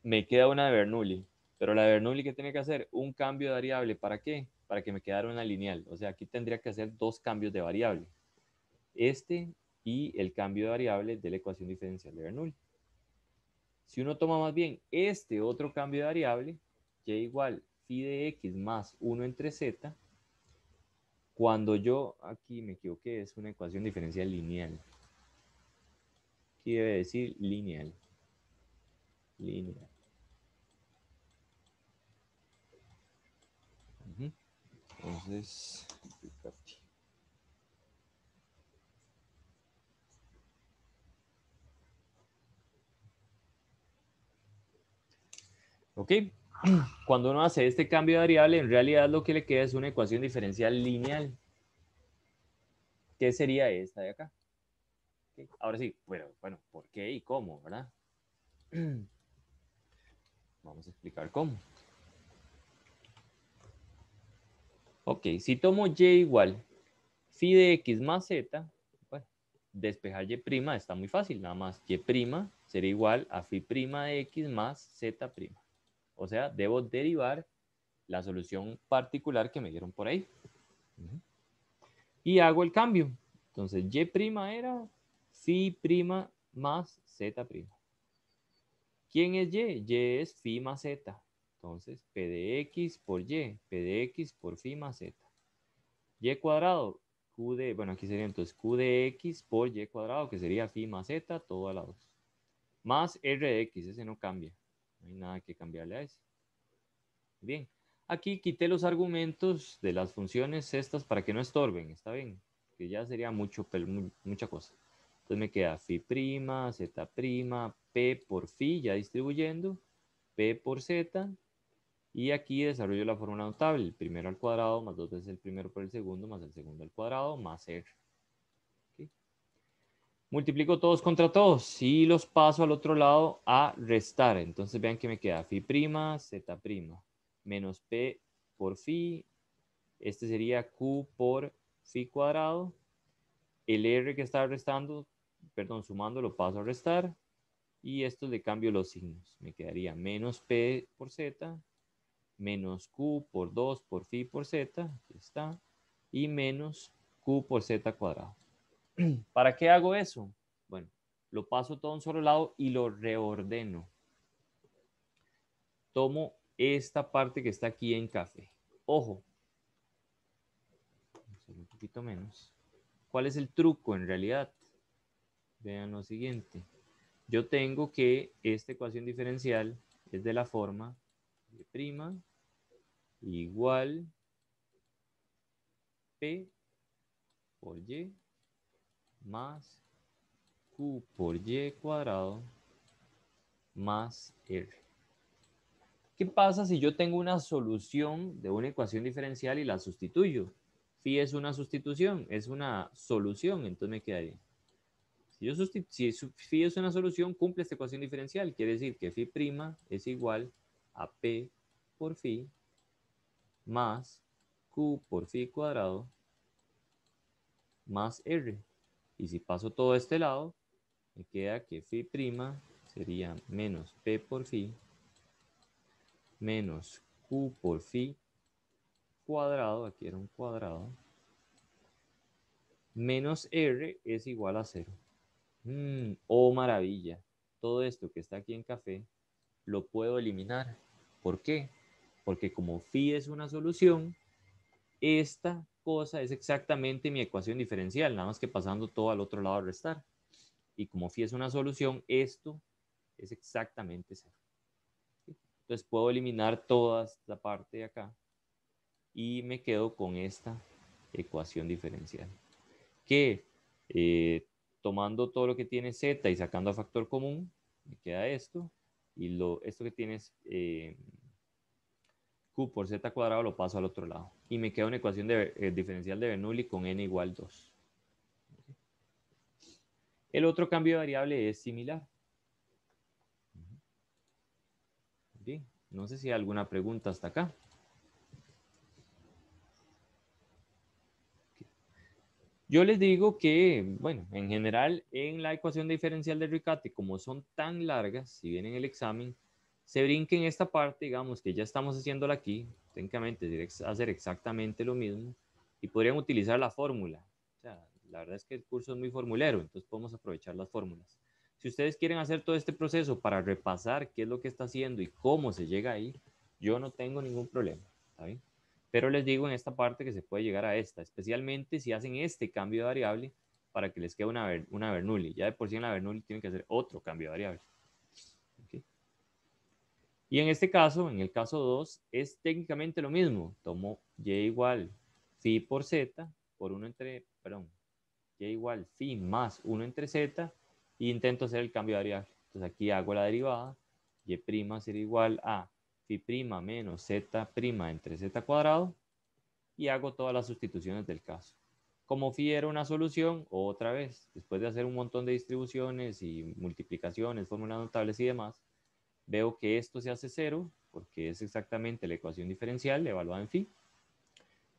me queda una de Bernoulli. Pero la de Bernoulli, que tiene que hacer? Un cambio de variable. ¿Para qué? para que me quedara una lineal. O sea, aquí tendría que hacer dos cambios de variable. Este y el cambio de variable de la ecuación diferencial de Bernoulli. Si uno toma más bien este otro cambio de variable, y igual phi de x más 1 entre z, cuando yo, aquí me equivoqué, es una ecuación diferencial lineal. Aquí debe decir lineal. Lineal. Entonces, Ok, cuando uno hace este cambio de variable, en realidad lo que le queda es una ecuación diferencial lineal. ¿Qué sería esta de acá? Ahora sí, bueno, bueno, ¿por qué y cómo, verdad? [CLEARS THROAT] Vamos a explicar cómo. Ok, si tomo y igual phi de x más z, despejar y' está muy fácil, nada más y' será igual a phi' de x más z'. O sea, debo derivar la solución particular que me dieron por ahí. Y hago el cambio. Entonces, y' era phi' más z'. ¿Quién es y? Y es phi más z. Entonces, P de X por Y, P de X por phi más Z. Y cuadrado, Q de, bueno, aquí sería entonces Q de X por Y cuadrado, que sería phi más Z, todo a la 2. Más R de X, ese no cambia. No hay nada que cambiarle a ese. Bien. Aquí quité los argumentos de las funciones estas para que no estorben, ¿está bien? Que ya sería mucho, mucha cosa. Entonces me queda phi prima, z prima, p por phi, ya distribuyendo, p por z, y aquí desarrollo la fórmula notable, el primero al cuadrado más dos veces el primero por el segundo más el segundo al cuadrado más r. Multiplico todos contra todos y los paso al otro lado a restar. Entonces vean que me queda phi prima, z prima, menos p por phi. Este sería q por phi cuadrado. El r que está restando, perdón, sumando lo paso a restar. Y esto le cambio los signos. Me quedaría menos p por z menos Q por 2 por phi por z, aquí está, y menos Q por z cuadrado. [CLEARS THROAT] ¿Para qué hago eso? Bueno, lo paso todo a un solo lado y lo reordeno. Tomo esta parte que está aquí en café. Ojo, un poquito menos. ¿Cuál es el truco en realidad? Vean lo siguiente. Yo tengo que esta ecuación diferencial es de la forma de prima igual P por Y más Q por Y cuadrado más R. ¿Qué pasa si yo tengo una solución de una ecuación diferencial y la sustituyo? Phi es una sustitución, es una solución, entonces me quedaría. Si, yo si phi es una solución, cumple esta ecuación diferencial. Quiere decir que phi' es igual a P por phi más Q por fi cuadrado más R. Y si paso todo este lado, me queda que fi prima sería menos P por fi menos Q por fi cuadrado, aquí era un cuadrado, menos R es igual a cero. Mm, ¡Oh, maravilla! Todo esto que está aquí en café lo puedo eliminar. ¿Por qué? porque como phi es una solución, esta cosa es exactamente mi ecuación diferencial, nada más que pasando todo al otro lado a restar. Y como phi es una solución, esto es exactamente cero. Entonces puedo eliminar toda esta parte de acá y me quedo con esta ecuación diferencial. Que eh, tomando todo lo que tiene z y sacando a factor común, me queda esto. Y lo, esto que tienes... Eh, por Z cuadrado lo paso al otro lado. Y me queda una ecuación de, eh, diferencial de Bernoulli con N igual 2. El otro cambio de variable es similar. Bien, no sé si hay alguna pregunta hasta acá. Yo les digo que, bueno, en general en la ecuación diferencial de Riccati, como son tan largas, si bien en el examen, se en esta parte, digamos, que ya estamos haciéndola aquí, técnicamente hacer exactamente lo mismo, y podrían utilizar la fórmula. O sea, la verdad es que el curso es muy formulero, entonces podemos aprovechar las fórmulas. Si ustedes quieren hacer todo este proceso para repasar qué es lo que está haciendo y cómo se llega ahí, yo no tengo ningún problema, ¿está bien? Pero les digo en esta parte que se puede llegar a esta, especialmente si hacen este cambio de variable para que les quede una, una Bernoulli. Ya de por sí en la Bernoulli tienen que hacer otro cambio de variable. Y en este caso, en el caso 2, es técnicamente lo mismo. Tomo y igual phi por z por 1 entre, perdón, y igual phi más 1 entre z y e intento hacer el cambio de variable. Entonces aquí hago la derivada, y' e será igual a phi' menos z' entre z cuadrado y hago todas las sustituciones del caso. Como phi era una solución, otra vez, después de hacer un montón de distribuciones y multiplicaciones, fórmulas notables y demás, Veo que esto se hace cero porque es exactamente la ecuación diferencial evaluada en phi.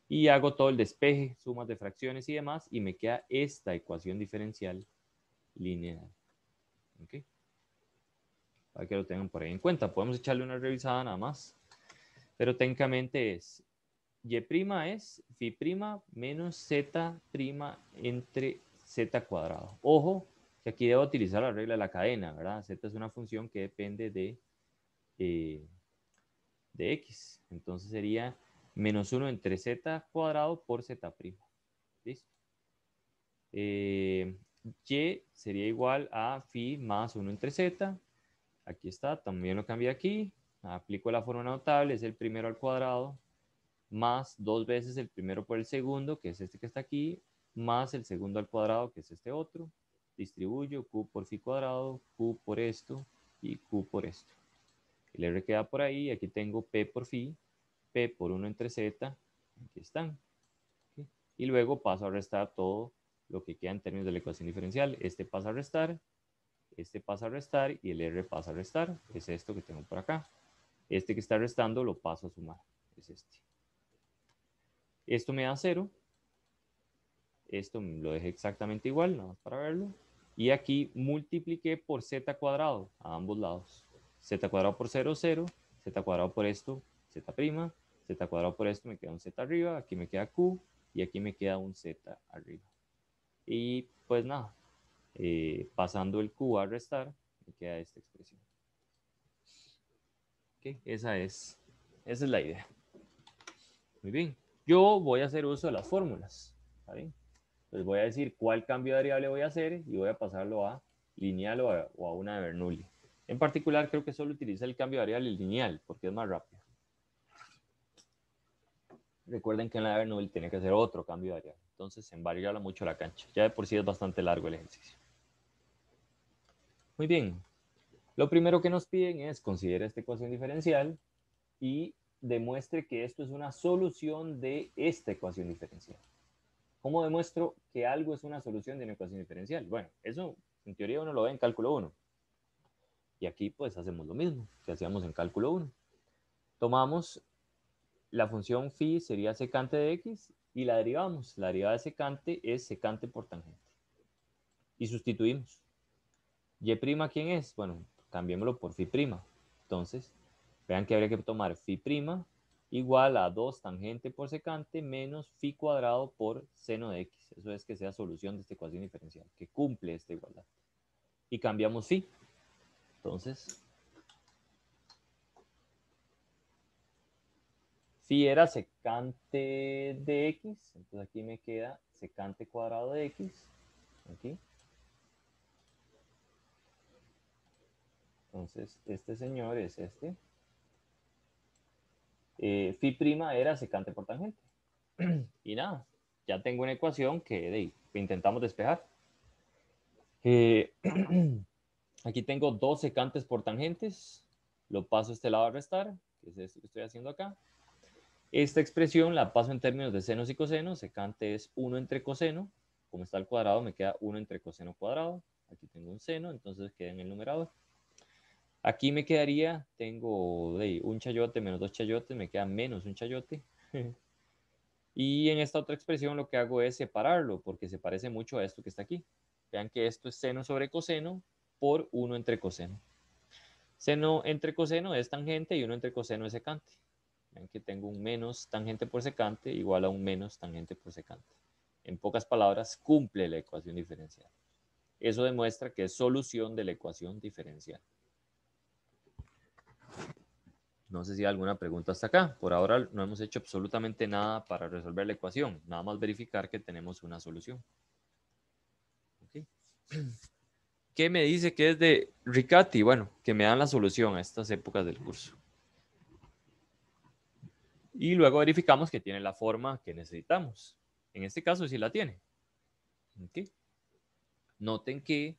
Y hago todo el despeje, sumas de fracciones y demás, y me queda esta ecuación diferencial lineal. Para que lo tengan por ahí en cuenta. Podemos echarle una revisada nada más. Pero técnicamente es y' es phi' menos z' entre z cuadrado. Ojo, que aquí debo utilizar la regla de la cadena, ¿verdad? Z es una función que depende de, eh, de x. Entonces sería menos 1 entre z cuadrado por z prima. ¿Listo? Eh, y sería igual a phi más 1 entre z. Aquí está, también lo cambié aquí. Aplico la forma notable, es el primero al cuadrado, más dos veces el primero por el segundo, que es este que está aquí, más el segundo al cuadrado, que es este otro, distribuyo Q por fi cuadrado, Q por esto y Q por esto. El R queda por ahí, aquí tengo P por fi, P por 1 entre Z, aquí están. Y luego paso a restar todo lo que queda en términos de la ecuación diferencial. Este pasa a restar, este pasa a restar y el R pasa a restar. Es esto que tengo por acá. Este que está restando lo paso a sumar. Es este. Esto me da 0. Esto lo dejé exactamente igual, nada más para verlo. Y aquí multipliqué por z cuadrado a ambos lados. z cuadrado por 0, 0. z cuadrado por esto, z prima. z cuadrado por esto me queda un z arriba. Aquí me queda q. Y aquí me queda un z arriba. Y pues nada. Eh, pasando el q a restar, me queda esta expresión. Okay, esa es, esa es la idea. Muy bien. Yo voy a hacer uso de las fórmulas. ¿Está bien? les voy a decir cuál cambio de variable voy a hacer y voy a pasarlo a lineal o a, una de Bernoulli. En particular creo que solo utiliza el cambio de variable lineal porque es más rápido. Recuerden que en la de Bernoulli tiene que hacer otro cambio de variable. Entonces se mucho la cancha. Ya de por sí es bastante largo el ejercicio. Muy bien. Lo primero que nos piden es considerar esta ecuación diferencial y demuestre que esto es una solución de esta ecuación diferencial. ¿Cómo demuestro que algo es una solución de una ecuación diferencial? Bueno, eso en teoría uno lo ve en cálculo 1. Y aquí pues hacemos lo mismo que hacíamos en cálculo 1. Tomamos la función phi sería secante de x y la derivamos. La derivada de secante es secante por tangente. Y sustituimos. Y' e ¿quién es? Bueno, cambiémoslo por phi'. Entonces, vean que habría que tomar phi' igual a 2 tangente por secante menos phi cuadrado por seno de x. Eso es que sea solución de esta ecuación diferencial, que cumple esta igualdad. Y cambiamos phi. Entonces, phi era secante de x, entonces aquí me queda secante cuadrado de x, aquí. Entonces, este señor es este eh, prima era secante por tangente. [CLEARS THROAT] y nada, ya tengo una ecuación que intentamos despejar. Eh, [CLEARS THROAT] aquí tengo dos secantes por tangentes, lo paso a este lado a restar, que es esto que estoy haciendo acá. Esta expresión la paso en términos de senos y cosenos, secante es 1 entre coseno, como está al cuadrado me queda 1 entre coseno cuadrado, aquí tengo un seno, entonces queda en el numerador. Aquí me quedaría, tengo un chayote menos dos chayotes, me queda menos un chayote. [LAUGHS] y en esta otra expresión lo que hago es separarlo, porque se parece mucho a esto que está aquí. Vean que esto es seno sobre coseno por uno entre coseno. Seno entre coseno es tangente y uno entre coseno es secante. Vean que tengo un menos tangente por secante igual a un menos tangente por secante. En pocas palabras, cumple la ecuación diferencial. Eso demuestra que es solución de la ecuación diferencial. No sé si hay alguna pregunta hasta acá. Por ahora no hemos hecho absolutamente nada para resolver la ecuación, nada más verificar que tenemos una solución. [CLEARS THROAT] ¿Qué me dice que es de Riccati? Bueno, que me dan la solución a estas épocas del curso. Y luego verificamos que tiene la forma que necesitamos. En este caso sí la tiene. Noten que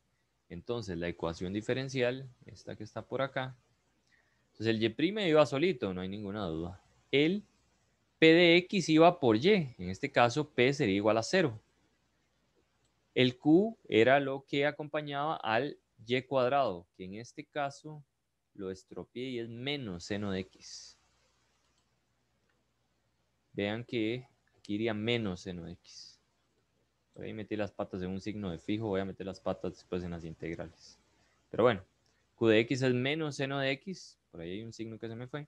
entonces la ecuación diferencial, esta que está por acá, entonces el Y' iba solito, no hay ninguna duda. El P de X iba por Y, en este caso P sería igual a 0. El Q era lo que acompañaba al Y cuadrado, que en este caso lo estropeé y es menos seno de X. Vean que aquí iría menos seno de X. Voy ahí metí las patas en un signo de fijo, voy a meter las patas después en las integrales. Pero bueno, Q de X es menos seno de X, por ahí hay un signo que se me fue.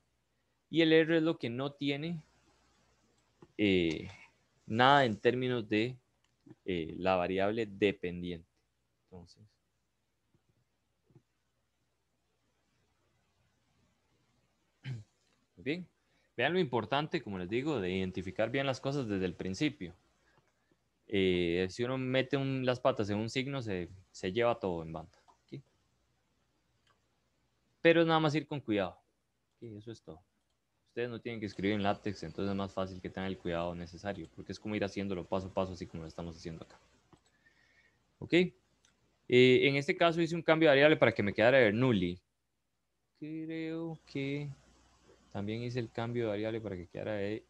Y el R es lo que no tiene eh, nada en términos de eh, la variable dependiente. Entonces, [CLEARS THROAT] bien. Vean lo importante, como les digo, de identificar bien las cosas desde el principio. Eh, si uno mete las patas en un signo, se lleva todo en banda pero nada más ir con cuidado. Y eso es todo. Ustedes no tienen que escribir en látex, entonces es más fácil que tengan el cuidado necesario, porque es como ir haciéndolo paso a paso, así como lo estamos haciendo acá. ¿Ok? Eh, en este caso hice un cambio de variable para que me quedara de Bernoulli. Creo que también hice el cambio de variable para que quedara de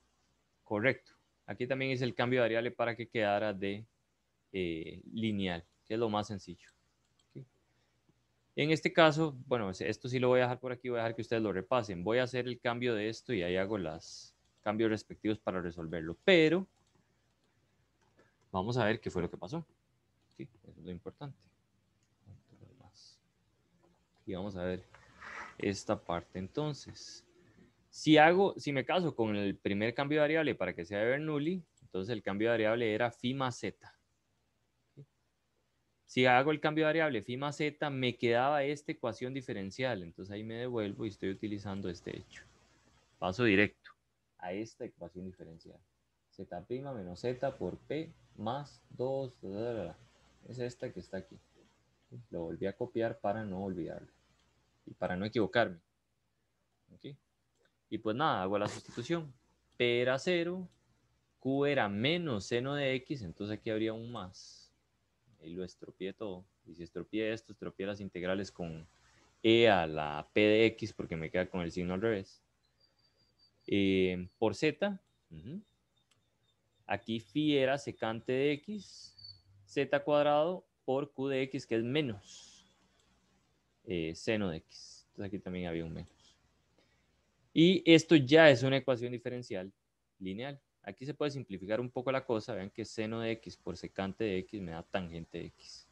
correcto. Aquí también hice el cambio de variable para que quedara de eh, lineal, que es lo más sencillo. En este caso, bueno, esto sí lo voy a dejar por aquí, voy a dejar que ustedes lo repasen. Voy a hacer el cambio de esto y ahí hago los cambios respectivos para resolverlo. Pero vamos a ver qué fue lo que pasó. eso es lo importante. Y vamos a ver esta parte entonces. Si hago, si me caso con el primer cambio de variable para que sea de Bernoulli, entonces el cambio de variable era phi más z. Si hago el cambio de variable phi más z, me quedaba esta ecuación diferencial. Entonces ahí me devuelvo y estoy utilizando este hecho. Paso directo a esta ecuación diferencial. z' menos z por p más 2. Es esta que está aquí. Lo volví a copiar para no olvidarlo. Y para no equivocarme. Y pues nada, hago la sustitución. P era 0, Q era menos seno de X, entonces aquí habría un más y lo estropeé todo. Y si estropeé esto, estropeé las integrales con e a la p de x porque me queda con el signo al revés. Eh, por z, aquí phi era secante de x, z cuadrado por q de x que es menos eh, seno de x. Entonces aquí también había un menos. Y esto ya es una ecuación diferencial lineal. Aquí se puede simplificar un poco la cosa. Vean que seno de x por secante de x me da tangente de x.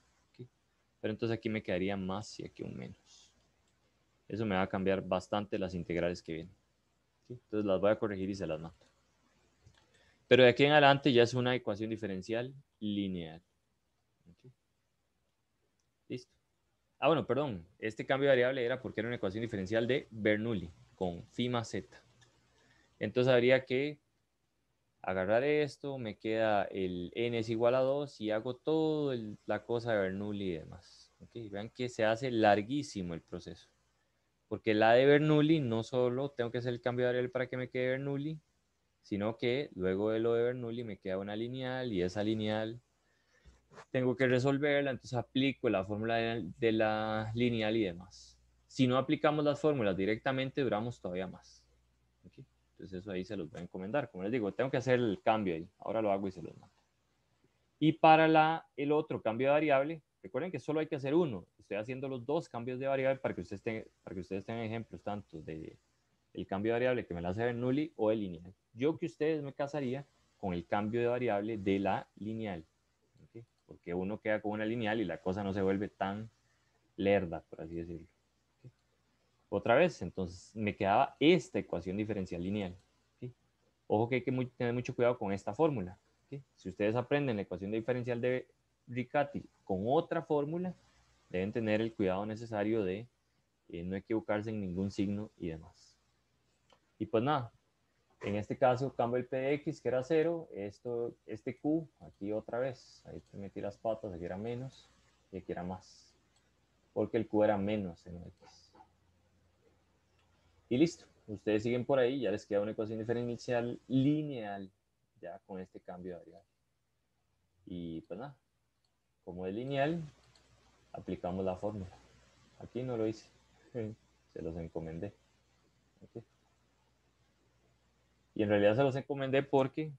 Pero entonces aquí me quedaría más y aquí un menos. Eso me va a cambiar bastante las integrales que vienen. Entonces las voy a corregir y se las mato. Pero de aquí en adelante ya es una ecuación diferencial lineal. Listo. Ah, bueno, perdón. Este cambio de variable era porque era una ecuación diferencial de Bernoulli con más z. Entonces habría que agarrar esto, me queda el n es igual a 2 y hago toda la cosa de Bernoulli y demás. Vean que se hace larguísimo el proceso. Porque la de Bernoulli no solo tengo que hacer el cambio de variable para que me quede Bernoulli, sino que luego de lo de Bernoulli me queda una lineal y esa lineal tengo que resolverla, entonces aplico la fórmula de la lineal y demás. Si no aplicamos las fórmulas directamente, duramos todavía más. Entonces eso ahí se los voy a encomendar. Como les digo, tengo que hacer el cambio ahí. Ahora lo hago y se los mando. Y para la, el otro cambio de variable, recuerden que solo hay que hacer uno. Estoy haciendo los dos cambios de variable para que ustedes, tengan, para que ustedes tengan ejemplos tanto de el cambio de variable que me la hace ver nulli o de lineal. Yo que ustedes me casaría con el cambio de variable de la lineal. Porque uno queda con una lineal y la cosa no se vuelve tan lerda, por así decirlo otra vez. Entonces me quedaba esta ecuación diferencial lineal. Ojo que hay que tener mucho cuidado con esta fórmula. Si ustedes aprenden la ecuación diferencial de Riccati con otra fórmula, deben tener el cuidado necesario de eh, no equivocarse en ningún signo y demás. Y pues nada, en este caso cambio el PX que era 0, esto, este Q, aquí otra vez, ahí metí las patas, aquí era menos y aquí era más, porque el Q era menos en X. Y listo, ustedes siguen por ahí, ya les queda una ecuación diferencial lineal ya con este cambio de variable. Y pues nada, como es lineal, aplicamos la fórmula. Aquí no lo hice, [LAUGHS] se los encomendé. Y en realidad se los encomendé porque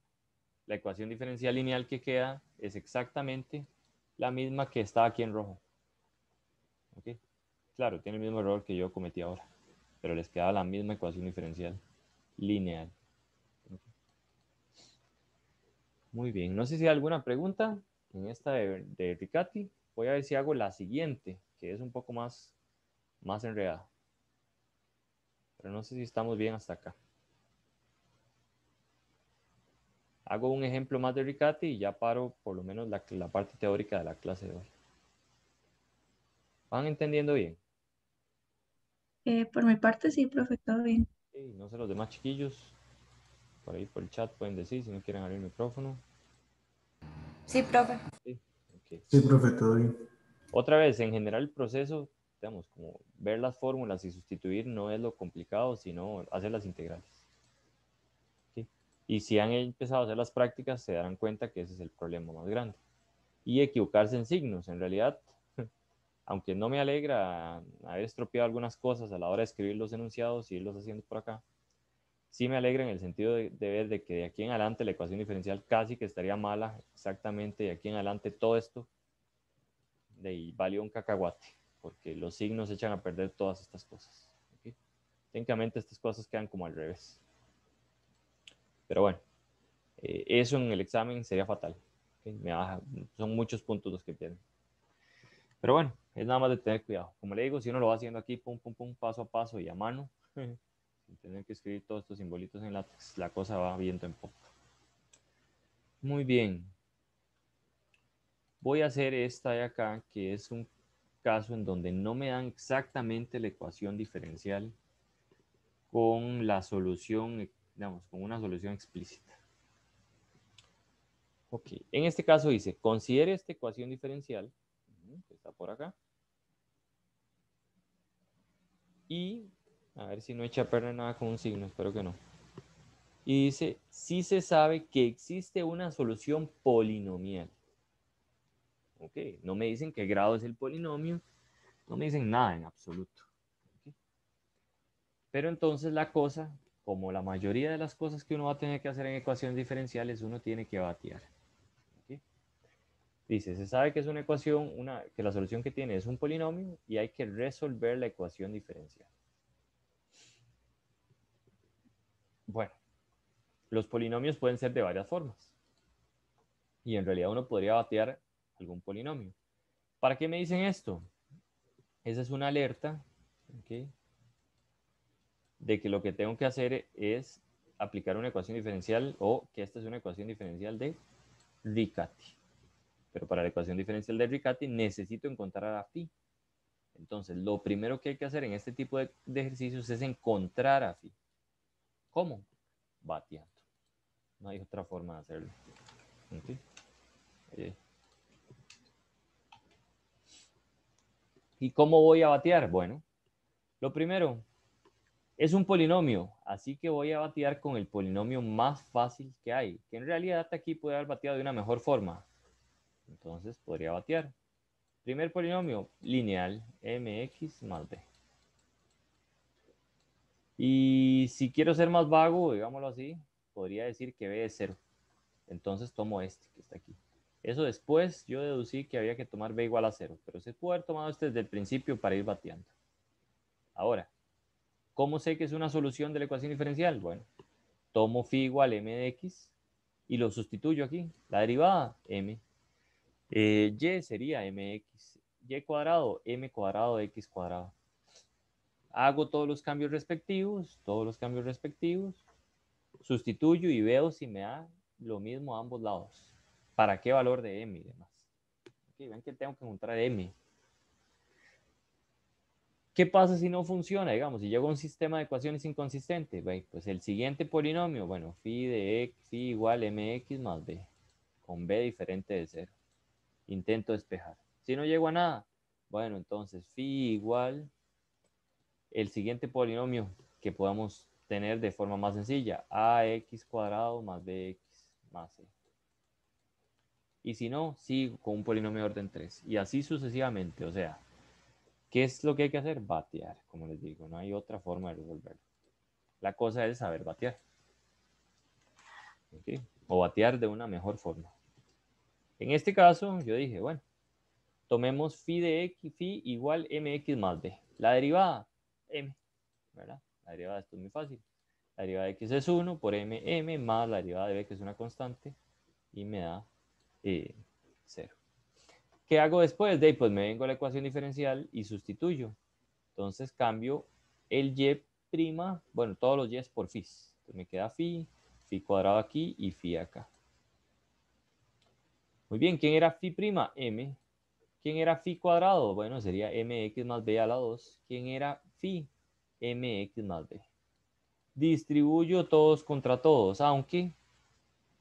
la ecuación diferencial lineal que queda es exactamente la misma que está aquí en rojo. Claro, tiene el mismo error que yo cometí ahora pero les queda la misma ecuación diferencial lineal. Muy bien, no sé si hay alguna pregunta en esta de, Riccati. Voy a ver si hago la siguiente, que es un poco más, más enredada. Pero no sé si estamos bien hasta acá. Hago un ejemplo más de Riccati y ya paro por lo menos la, la parte teórica de la clase de hoy. ¿Van entendiendo bien? Eh, por mi parte, sí, profe, todo bien. no sé los demás chiquillos. Por ahí, por el chat, pueden decir si no quieren abrir el micrófono. Sí, profe. Sí, okay. profe, todo bien. Otra vez, en general, el proceso, digamos, como ver las fórmulas y sustituir no es lo complicado, sino hacer las integrales. Y si han empezado a hacer las prácticas, se darán cuenta que ese es el problema más grande. Y equivocarse en signos, en realidad, aunque no me alegra haber estropeado algunas cosas a la hora de escribir los enunciados y irlos haciendo por acá, sí me alegra en el sentido de, ver de que de aquí en adelante la ecuación diferencial casi que estaría mala, exactamente, de aquí en adelante todo esto de valió un cacahuate, porque los signos echan a perder todas estas cosas. Técnicamente estas cosas quedan como al revés. Pero bueno, eh, eso en el examen sería fatal. son muchos puntos los que pierden. Pero bueno, es nada más de tener cuidado. Como le digo, si uno lo va haciendo aquí, pum, pum, pum, paso a paso y a mano, [LAUGHS] sin tener que escribir todos estos simbolitos en látex, pues, la cosa va viendo en poco. Muy bien. Voy a hacer esta de acá, que es un caso en donde no me dan exactamente la ecuación diferencial con la solución, digamos, con una solución explícita. Ok, en este caso dice, considere esta ecuación diferencial que está por acá. Y a ver si no echa a perder nada con un signo, espero que no. Y dice, si se sabe que existe una solución polinomial. Ok, no me dicen qué grado es el polinomio, no me dicen nada en absoluto. Pero entonces la cosa, como la mayoría de las cosas que uno va a tener que hacer en ecuaciones diferenciales, uno tiene que batear. Dice, se sabe que es una ecuación, una, que la solución que tiene es un polinomio y hay que resolver la ecuación diferencial. Bueno, los polinomios pueden ser de varias formas. Y en realidad uno podría batear algún polinomio. ¿Para qué me dicen esto? Esa es una alerta de que lo que tengo que hacer es aplicar una ecuación diferencial o que esta es una ecuación diferencial de Dicati. Pero para la ecuación diferencial de Riccati necesito encontrar a phi. Entonces, lo primero que hay que hacer en este tipo de, ejercicios es encontrar a phi. ¿Cómo? Bateando. No hay otra forma de hacerlo. Eh. ¿Y cómo voy a batear? Bueno, lo primero, es un polinomio, así que voy a batear con el polinomio más fácil que hay, que en realidad hasta aquí puede haber bateado de una mejor forma, entonces podría batear. Primer polinomio lineal, mx más b. Y si quiero ser más vago, digámoslo así, podría decir que b es 0. Entonces tomo este que está aquí. Eso después yo deducí que había que tomar b igual a 0, pero se puede haber tomado este desde el principio para ir bateando. Ahora, ¿cómo sé que es una solución de la ecuación diferencial? Bueno, tomo phi igual m x y lo sustituyo aquí, la derivada m eh, y sería mx, y cuadrado, m cuadrado, x cuadrado. Hago todos los cambios respectivos, todos los cambios respectivos, sustituyo y veo si me da lo mismo a ambos lados. ¿Para qué valor de m y demás? Okay, que tengo que encontrar m. ¿Qué pasa si no funciona? Digamos, si llego a un sistema de ecuaciones inconsistente, pues el siguiente polinomio, bueno, phi de x, phi igual mx más b, con b diferente de 0 intento despejar. Si no llego a nada, bueno, entonces phi igual el siguiente polinomio que podamos tener de forma más sencilla, ax cuadrado más bx más c. Y si no, sigo con un polinomio de orden 3. Y así sucesivamente, o sea, ¿qué es lo que hay que hacer? Batear, como les digo, no hay otra forma de resolverlo. La cosa es saber batear. O batear de una mejor forma. En este caso, yo dije, bueno, tomemos phi de x, phi igual mx más b. La derivada, m, ¿verdad? La derivada, esto es muy fácil. La derivada de x es 1 por m, m, más la derivada de b, que es una constante, y me da 0. Eh, ¿Qué hago después? De pues me vengo a la ecuación diferencial y sustituyo. Entonces cambio el y prima, bueno, todos los y's por phi. Entonces me queda phi, phi cuadrado aquí y phi acá. Muy bien, ¿quién era phi prima? M. ¿Quién era phi cuadrado? Bueno, sería mx más b a la 2. ¿Quién era phi? mx más b. Distribuyo todos contra todos, aunque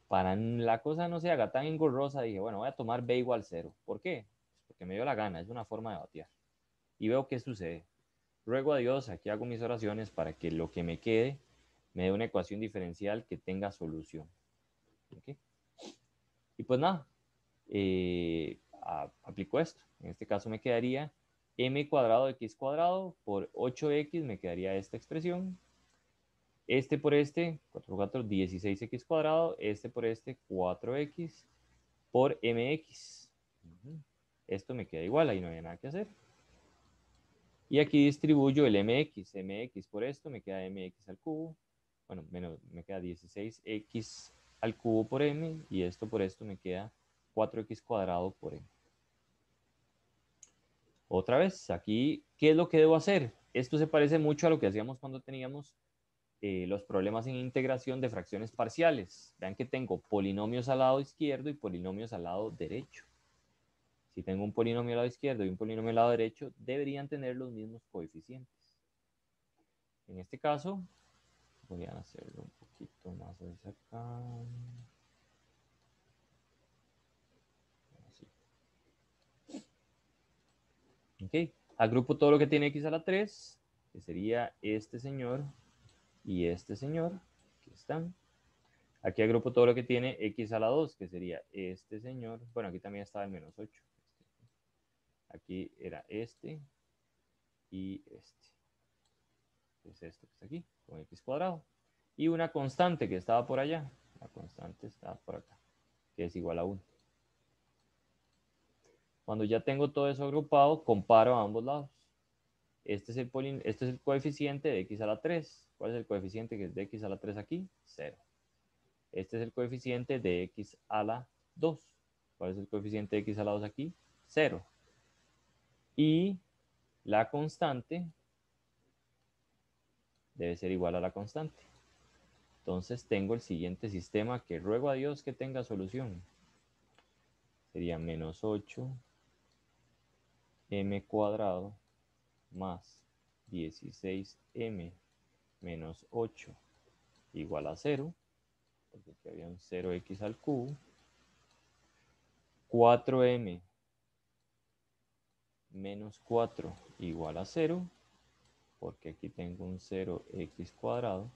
para la cosa no se haga tan engorrosa, dije, bueno, voy a tomar b igual 0. ¿Por qué? Pues porque me dio la gana, es una forma de batear. Y veo qué sucede. Ruego a Dios, aquí hago mis oraciones para que lo que me quede me dé una ecuación diferencial que tenga solución. ¿Okay? Y pues nada, eh, aplico esto. En este caso me quedaría m cuadrado x cuadrado por 8x me quedaría esta expresión. Este por este, 4 4, 16x cuadrado. Este por este, 4x por mx. Esto me queda igual, ahí no hay nada que hacer. Y aquí distribuyo el mx, mx por esto, me queda mx al cubo. Bueno, menos, me queda 16x al cubo por m y esto por esto me queda 4x cuadrado por n. Otra vez, aquí, ¿qué es lo que debo hacer? Esto se parece mucho a lo que hacíamos cuando teníamos eh, los problemas en integración de fracciones parciales. Vean que tengo polinomios al lado izquierdo y polinomios al lado derecho. Si tengo un polinomio al lado izquierdo y un polinomio al lado derecho, deberían tener los mismos coeficientes. En este caso, voy a hacerlo un poquito más hacia acá. Ok, agrupo todo lo que tiene x a la 3, que sería este señor y este señor, aquí están. Aquí agrupo todo lo que tiene x a la 2, que sería este señor. Bueno, aquí también estaba el menos 8. Aquí era este y este. Es esto que está aquí, con x cuadrado. Y una constante que estaba por allá. La constante está por acá, que es igual a 1. Cuando ya tengo todo eso agrupado, comparo a ambos lados. Este es el, este es el coeficiente de x a la 3. ¿Cuál es el coeficiente que es de x a la 3 aquí? 0. Este es el coeficiente de x a la 2. ¿Cuál es el coeficiente de x a la 2 aquí? 0. Y la constante debe ser igual a la constante. Entonces tengo el siguiente sistema que ruego a Dios que tenga solución. Sería menos 8 m cuadrado más 16m menos 8 igual a 0, porque aquí había un 0x al cubo. 4m menos 4 igual a 0, porque aquí tengo un 0x cuadrado.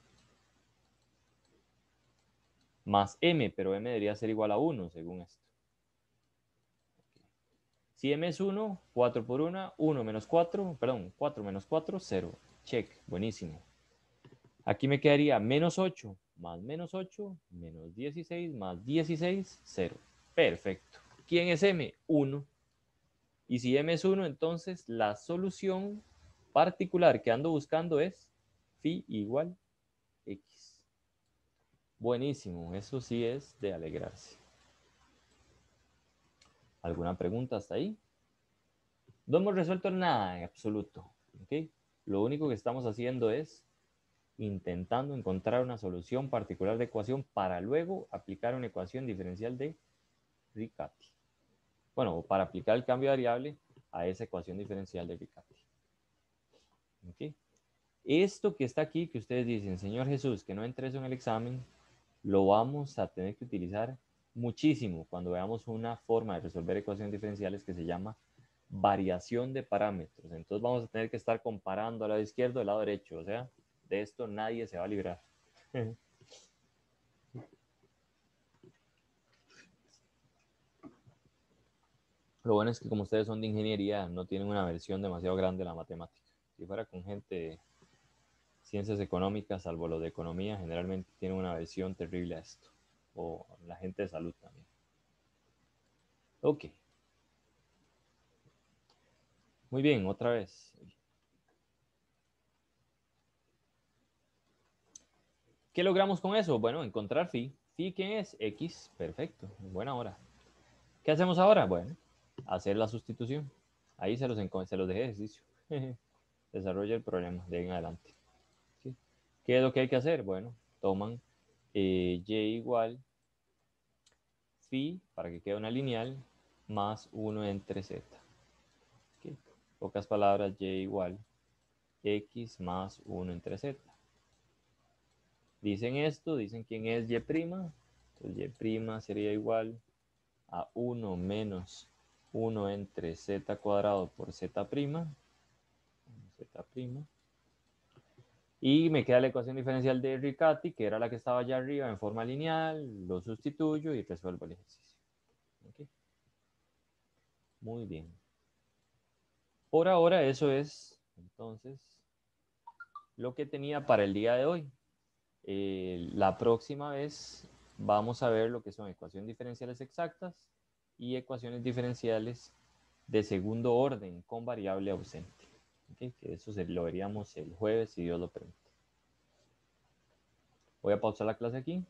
Más m, pero m debería ser igual a 1 según esto. Si m es 1, 4 por 1, 1 menos 4, perdón, 4 menos 4, 0. Check, buenísimo. Aquí me quedaría menos 8 más menos 8, menos 16 más 16, 0. Perfecto. ¿Quién es M? 1. Y si M es 1, entonces la solución particular que ando buscando es phi igual x. Buenísimo, eso sí es de alegrarse. ¿Alguna pregunta hasta ahí? No hemos resuelto nada en absoluto. Lo único que estamos haciendo es intentando encontrar una solución particular de ecuación para luego aplicar una ecuación diferencial de Riccati. Bueno, para aplicar el cambio de variable a esa ecuación diferencial de Riccati. Esto que está aquí, que ustedes dicen, Señor Jesús, que no entres en el examen, lo vamos a tener que utilizar muchísimo cuando veamos una forma de resolver ecuaciones diferenciales que se llama variación de parámetros. Entonces vamos a tener que estar comparando al lado izquierdo y al lado derecho. O sea, de esto nadie se va a librar. [LAUGHS] Lo bueno es que como ustedes son de ingeniería, no tienen una versión demasiado grande de la matemática. Si fuera con gente de ciencias económicas, salvo los de economía, generalmente tienen una versión terrible a esto o la gente de salud también. Ok. Muy bien, otra vez. ¿Qué logramos con eso? Bueno, encontrar fi. ¿Fi qué es? X. Perfecto. Buena hora. ¿Qué hacemos ahora? Bueno, hacer la sustitución. Ahí se los, se los dejé de ejercicio. [LAUGHS] Desarrolla el problema de en adelante. ¿Qué es lo que hay que hacer? Bueno, toman eh, y igual phi, para que quede una lineal, más 1 entre z. En Pocas palabras, y igual x más 1 entre z. Dicen esto, dicen quién es y', entonces y' sería igual a 1 menos 1 entre z cuadrado por z', z', y me queda la ecuación diferencial de Riccati, que era la que estaba allá arriba en forma lineal, lo sustituyo y resuelvo el ejercicio. Muy bien. Por ahora eso es, entonces, lo que tenía para el día de hoy. Eh, la próxima vez vamos a ver lo que son ecuaciones diferenciales exactas y ecuaciones diferenciales de segundo orden con variable ausente que eso se lo veríamos el jueves si Dios lo permite. Voy a pausar la clase aquí.